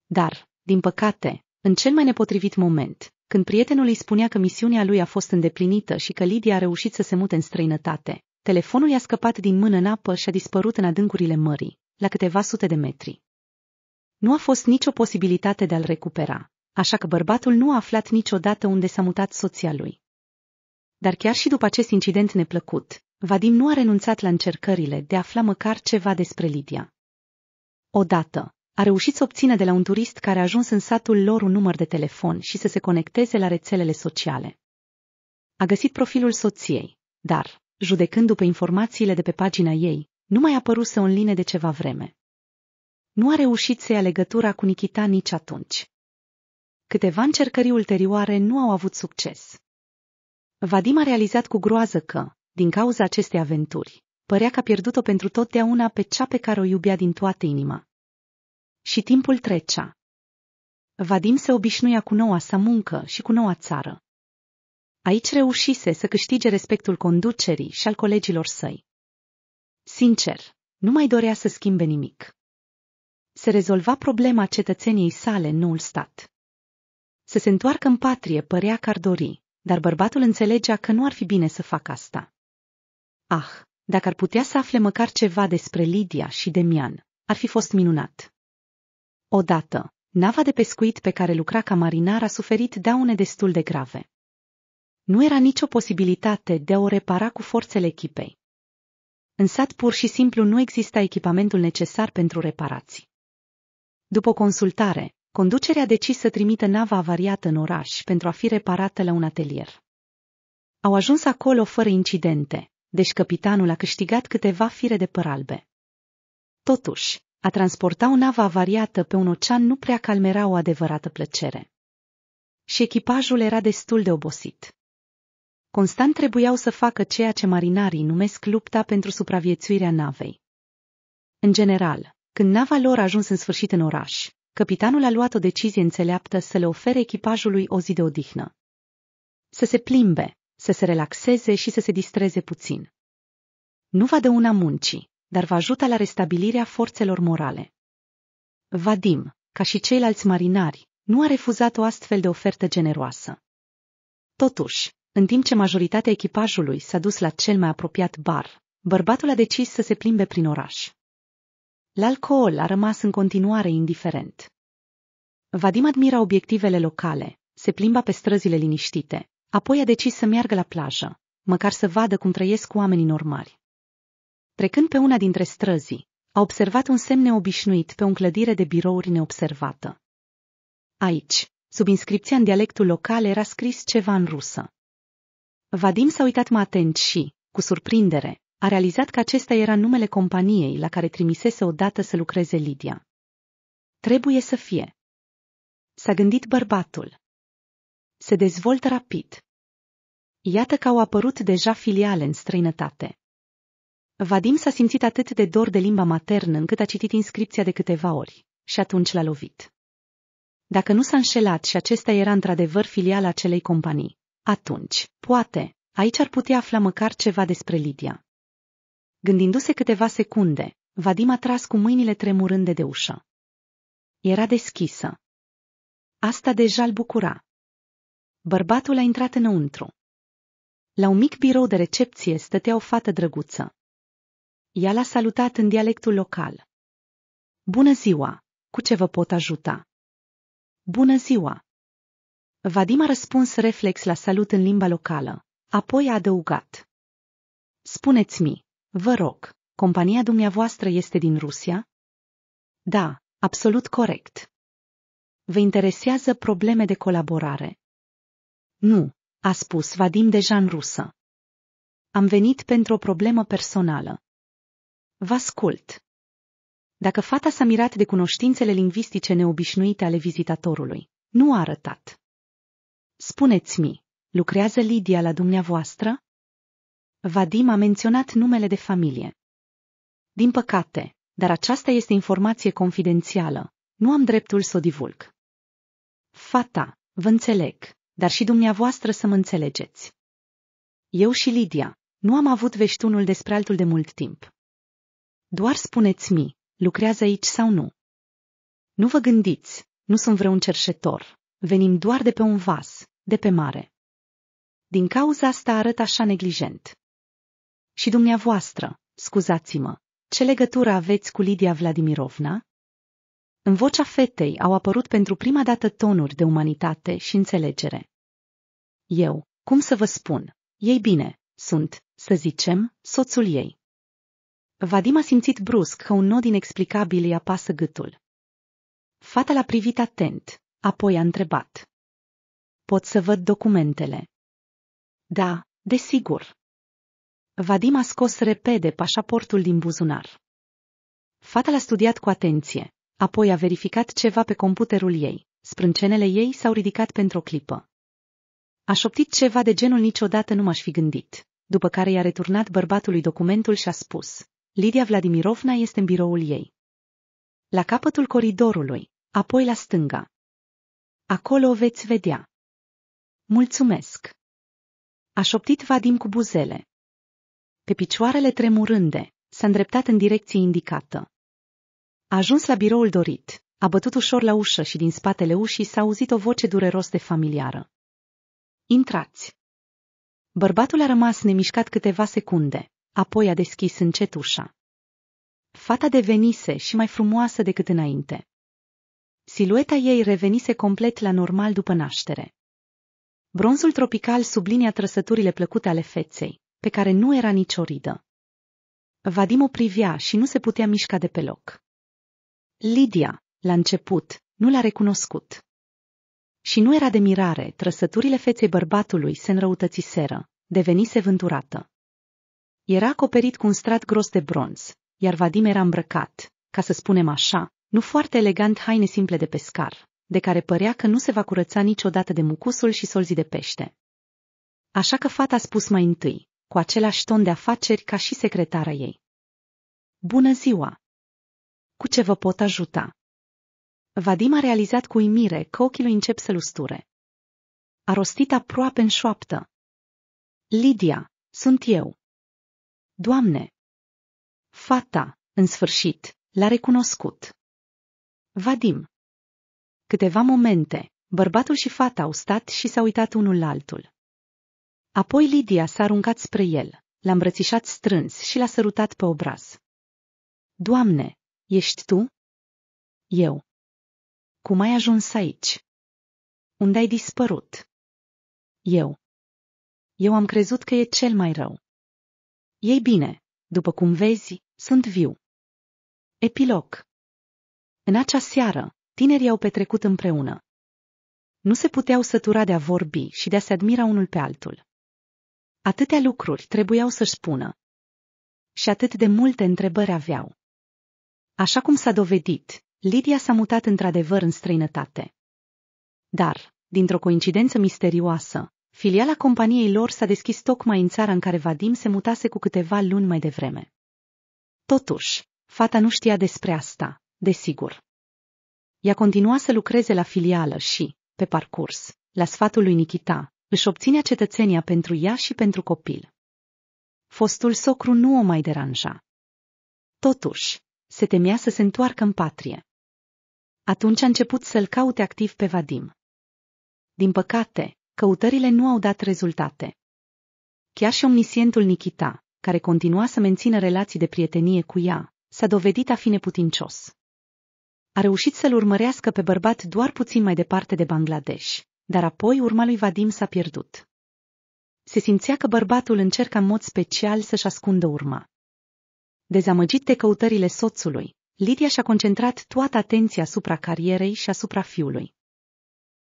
Dar, din păcate, în cel mai nepotrivit moment, când prietenul îi spunea că misiunea lui a fost îndeplinită și că Lidia a reușit să se mute în străinătate, telefonul i-a scăpat din mână în apă și a dispărut în adâncurile mării, la câteva sute de metri. Nu a fost nicio posibilitate de a-l recupera, așa că bărbatul nu a aflat niciodată unde s-a mutat soția lui. Dar chiar și după acest incident neplăcut, Vadim nu a renunțat la încercările de a afla măcar ceva despre Lidia. Odată, a reușit să obțină de la un turist care a ajuns în satul lor un număr de telefon și să se conecteze la rețelele sociale. A găsit profilul soției, dar, judecând după informațiile de pe pagina ei, nu mai apăruse online de ceva vreme. Nu a reușit să ia legătura cu Nikita nici atunci. Câteva încercări ulterioare nu au avut succes. Vadim a realizat cu groază că, din cauza acestei aventuri. Părea că a pierdut-o pentru totdeauna pe cea pe care o iubea din toată inima. Și timpul trecea. Vadim se obișnuia cu noua sa muncă și cu noua țară. Aici reușise să câștige respectul conducerii și al colegilor săi. Sincer, nu mai dorea să schimbe nimic. Se rezolva problema cetățeniei sale în noul stat. Să se întoarcă în patrie părea că ar dori, dar bărbatul înțelegea că nu ar fi bine să facă asta. Ah, dacă ar putea să afle măcar ceva despre Lidia și Demian, ar fi fost minunat. Odată, nava de pescuit pe care lucra ca marinar a suferit daune destul de grave. Nu era nicio posibilitate de a o repara cu forțele echipei. În sat pur și simplu nu exista echipamentul necesar pentru reparații. După consultare, conducerea a decis să trimită nava avariată în oraș pentru a fi reparată la un atelier. Au ajuns acolo fără incidente, deci capitanul a câștigat câteva fire de păr albe. Totuși, a transporta o navă avariată pe un ocean nu prea calmera o adevărată plăcere. Și echipajul era destul de obosit. Constant trebuiau să facă ceea ce marinarii numesc lupta pentru supraviețuirea navei. În general, când nava lor a ajuns în sfârșit în oraș, capitanul a luat o decizie înțeleaptă să le ofere echipajului o zi de odihnă. Să se plimbe, să se relaxeze și să se distreze puțin. Nu va dăuna muncii, dar va ajuta la restabilirea forțelor morale. Vadim, ca și ceilalți marinari, nu a refuzat o astfel de ofertă generoasă. Totuși, în timp ce majoritatea echipajului s-a dus la cel mai apropiat bar, bărbatul a decis să se plimbe prin oraș. La alcool a rămas în continuare indiferent. Vadim admira obiectivele locale, se plimba pe străzile liniștite, Apoi a decis să meargă la plajă, măcar să vadă cum trăiesc oamenii normali. Trecând pe una dintre străzi, a observat un semn neobișnuit pe o clădire de birouri neobservată. Aici, sub inscripția în dialectul local, era scris ceva în rusă. Vadim s-a uitat mai atent și, cu surprindere, a realizat că acesta era numele companiei la care trimisese odată să lucreze Lidia. Trebuie să fie. S-a gândit bărbatul se dezvoltă rapid. Iată că au apărut deja filiale în străinătate. Vadim s-a simțit atât de dor de limba maternă încât a citit inscripția de câteva ori și atunci l-a lovit. Dacă nu s-a înșelat și acesta era într-adevăr filiala acelei companii, atunci, poate, aici ar putea afla măcar ceva despre Lidia. Gândindu-se câteva secunde, Vadim a tras cu mâinile tremurând de, de ușă. Era deschisă. Asta deja îl bucura. Bărbatul a intrat înăuntru. La un mic birou de recepție stătea o fată drăguță. Ea l-a salutat în dialectul local. Bună ziua! Cu ce vă pot ajuta? Bună ziua! Vadim a răspuns reflex la salut în limba locală, apoi a adăugat. Spuneți-mi, vă rog, compania dumneavoastră este din Rusia? Da, absolut corect. Vă interesează probleme de colaborare. Nu, a spus Vadim deja în rusă. Am venit pentru o problemă personală. Vă ascult. Dacă fata s-a mirat de cunoștințele lingvistice neobișnuite ale vizitatorului, nu a arătat. Spuneți-mi, lucrează Lidia la dumneavoastră? Vadim a menționat numele de familie. Din păcate, dar aceasta este informație confidențială. Nu am dreptul să o divulg. Fata, vă înțeleg dar și dumneavoastră să mă înțelegeți. Eu și Lidia, nu am avut vești unul despre altul de mult timp. Doar spuneți-mi, lucrează aici sau nu? Nu vă gândiți, nu sunt vreun cerșetor, venim doar de pe un vas, de pe mare. Din cauza asta arăt așa neglijent. Și dumneavoastră, scuzați-mă, ce legătură aveți cu Lidia Vladimirovna? În vocea fetei au apărut pentru prima dată tonuri de umanitate și înțelegere. Eu, cum să vă spun? Ei bine, sunt, să zicem, soțul ei. Vadim a simțit brusc că un nod inexplicabil îi apasă gâtul. Fata l-a privit atent, apoi a întrebat. Pot să văd documentele? Da, desigur. Vadim a scos repede pașaportul din buzunar. Fata l-a studiat cu atenție, apoi a verificat ceva pe computerul ei. Sprâncenele ei s-au ridicat pentru o clipă. A șoptit ceva de genul niciodată nu m-aș fi gândit, după care i-a returnat bărbatului documentul și a spus, Lidia Vladimirovna este în biroul ei. La capătul coridorului, apoi la stânga. Acolo o veți vedea. Mulțumesc! A șoptit Vadim cu buzele. Pe picioarele tremurânde, s-a îndreptat în direcție indicată. A ajuns la biroul dorit, a bătut ușor la ușă și din spatele ușii s-a auzit o voce dureros de familiară. Intrați! Bărbatul a rămas nemișcat câteva secunde, apoi a deschis încet ușa. Fata devenise și mai frumoasă decât înainte. Silueta ei revenise complet la normal după naștere. Bronzul tropical sublinia trăsăturile plăcute ale feței, pe care nu era nicio ridă. Vadim o privia și nu se putea mișca de pe loc. Lidia, la început, nu l-a recunoscut. Și nu era de mirare, trăsăturile feței bărbatului se înrăutățiseră, devenise vânturată. Era acoperit cu un strat gros de bronz, iar Vadim era îmbrăcat, ca să spunem așa, nu foarte elegant haine simple de pescar, de care părea că nu se va curăța niciodată de mucusul și solzii de pește. Așa că fata a spus mai întâi, cu același ton de afaceri ca și secretara ei. Bună ziua! Cu ce vă pot ajuta? Vadim a realizat cu uimire că ochii lui încep să lusture. A rostit aproape în șoaptă. Lidia, sunt eu. Doamne! Fata, în sfârșit, l-a recunoscut. Vadim. Câteva momente, bărbatul și fata au stat și s-au uitat unul la altul. Apoi Lidia s-a aruncat spre el, l-a îmbrățișat strâns și l-a sărutat pe obraz. Doamne, ești tu? Eu. Cum ai ajuns aici? Unde ai dispărut? Eu. Eu am crezut că e cel mai rău. Ei bine, după cum vezi, sunt viu. Epilog În acea seară, tinerii au petrecut împreună. Nu se puteau sătura de a vorbi și de a se admira unul pe altul. Atâtea lucruri trebuiau să-și spună. Și atât de multe întrebări aveau. Așa cum s-a dovedit, Lidia s-a mutat într-adevăr în străinătate. Dar, dintr-o coincidență misterioasă, filiala companiei lor s-a deschis tocmai în țara în care Vadim se mutase cu câteva luni mai devreme. Totuși, fata nu știa despre asta, desigur. Ea continua să lucreze la filială și, pe parcurs, la sfatul lui Nikita, își obținea cetățenia pentru ea și pentru copil. Fostul socru nu o mai deranja. Totuși, se temea să se întoarcă în patrie. Atunci a început să-l caute activ pe Vadim. Din păcate, căutările nu au dat rezultate. Chiar și omnisientul Nikita, care continua să mențină relații de prietenie cu ea, s-a dovedit a fi neputincios. A reușit să-l urmărească pe bărbat doar puțin mai departe de Bangladesh, dar apoi urma lui Vadim s-a pierdut. Se simțea că bărbatul încerca în mod special să-și ascundă urma. Dezamăgit de căutările soțului, Lidia și-a concentrat toată atenția asupra carierei și asupra fiului.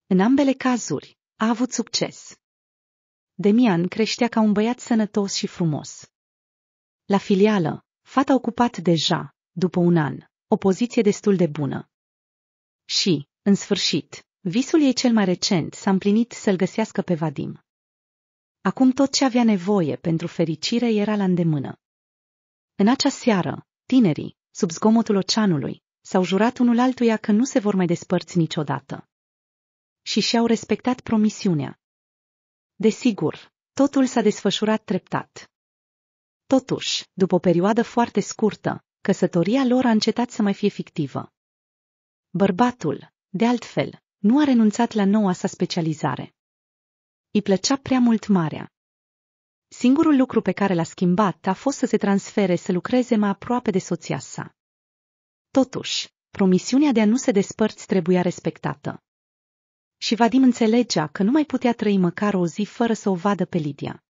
În ambele cazuri, a avut succes. Demian creștea ca un băiat sănătos și frumos. La filială, fata a ocupat deja, după un an, o poziție destul de bună. Și, în sfârșit, visul ei cel mai recent s-a împlinit să-l găsească pe Vadim. Acum tot ce avea nevoie pentru fericire era la îndemână. În acea seară, tinerii, sub zgomotul oceanului, s-au jurat unul altuia că nu se vor mai despărți niciodată. Și și-au respectat promisiunea. Desigur, totul s-a desfășurat treptat. Totuși, după o perioadă foarte scurtă, căsătoria lor a încetat să mai fie fictivă. Bărbatul, de altfel, nu a renunțat la noua sa specializare. Îi plăcea prea mult marea. Singurul lucru pe care l-a schimbat a fost să se transfere să lucreze mai aproape de soția sa. Totuși, promisiunea de a nu se despărți trebuia respectată. Și Vadim înțelegea că nu mai putea trăi măcar o zi fără să o vadă pe Lidia.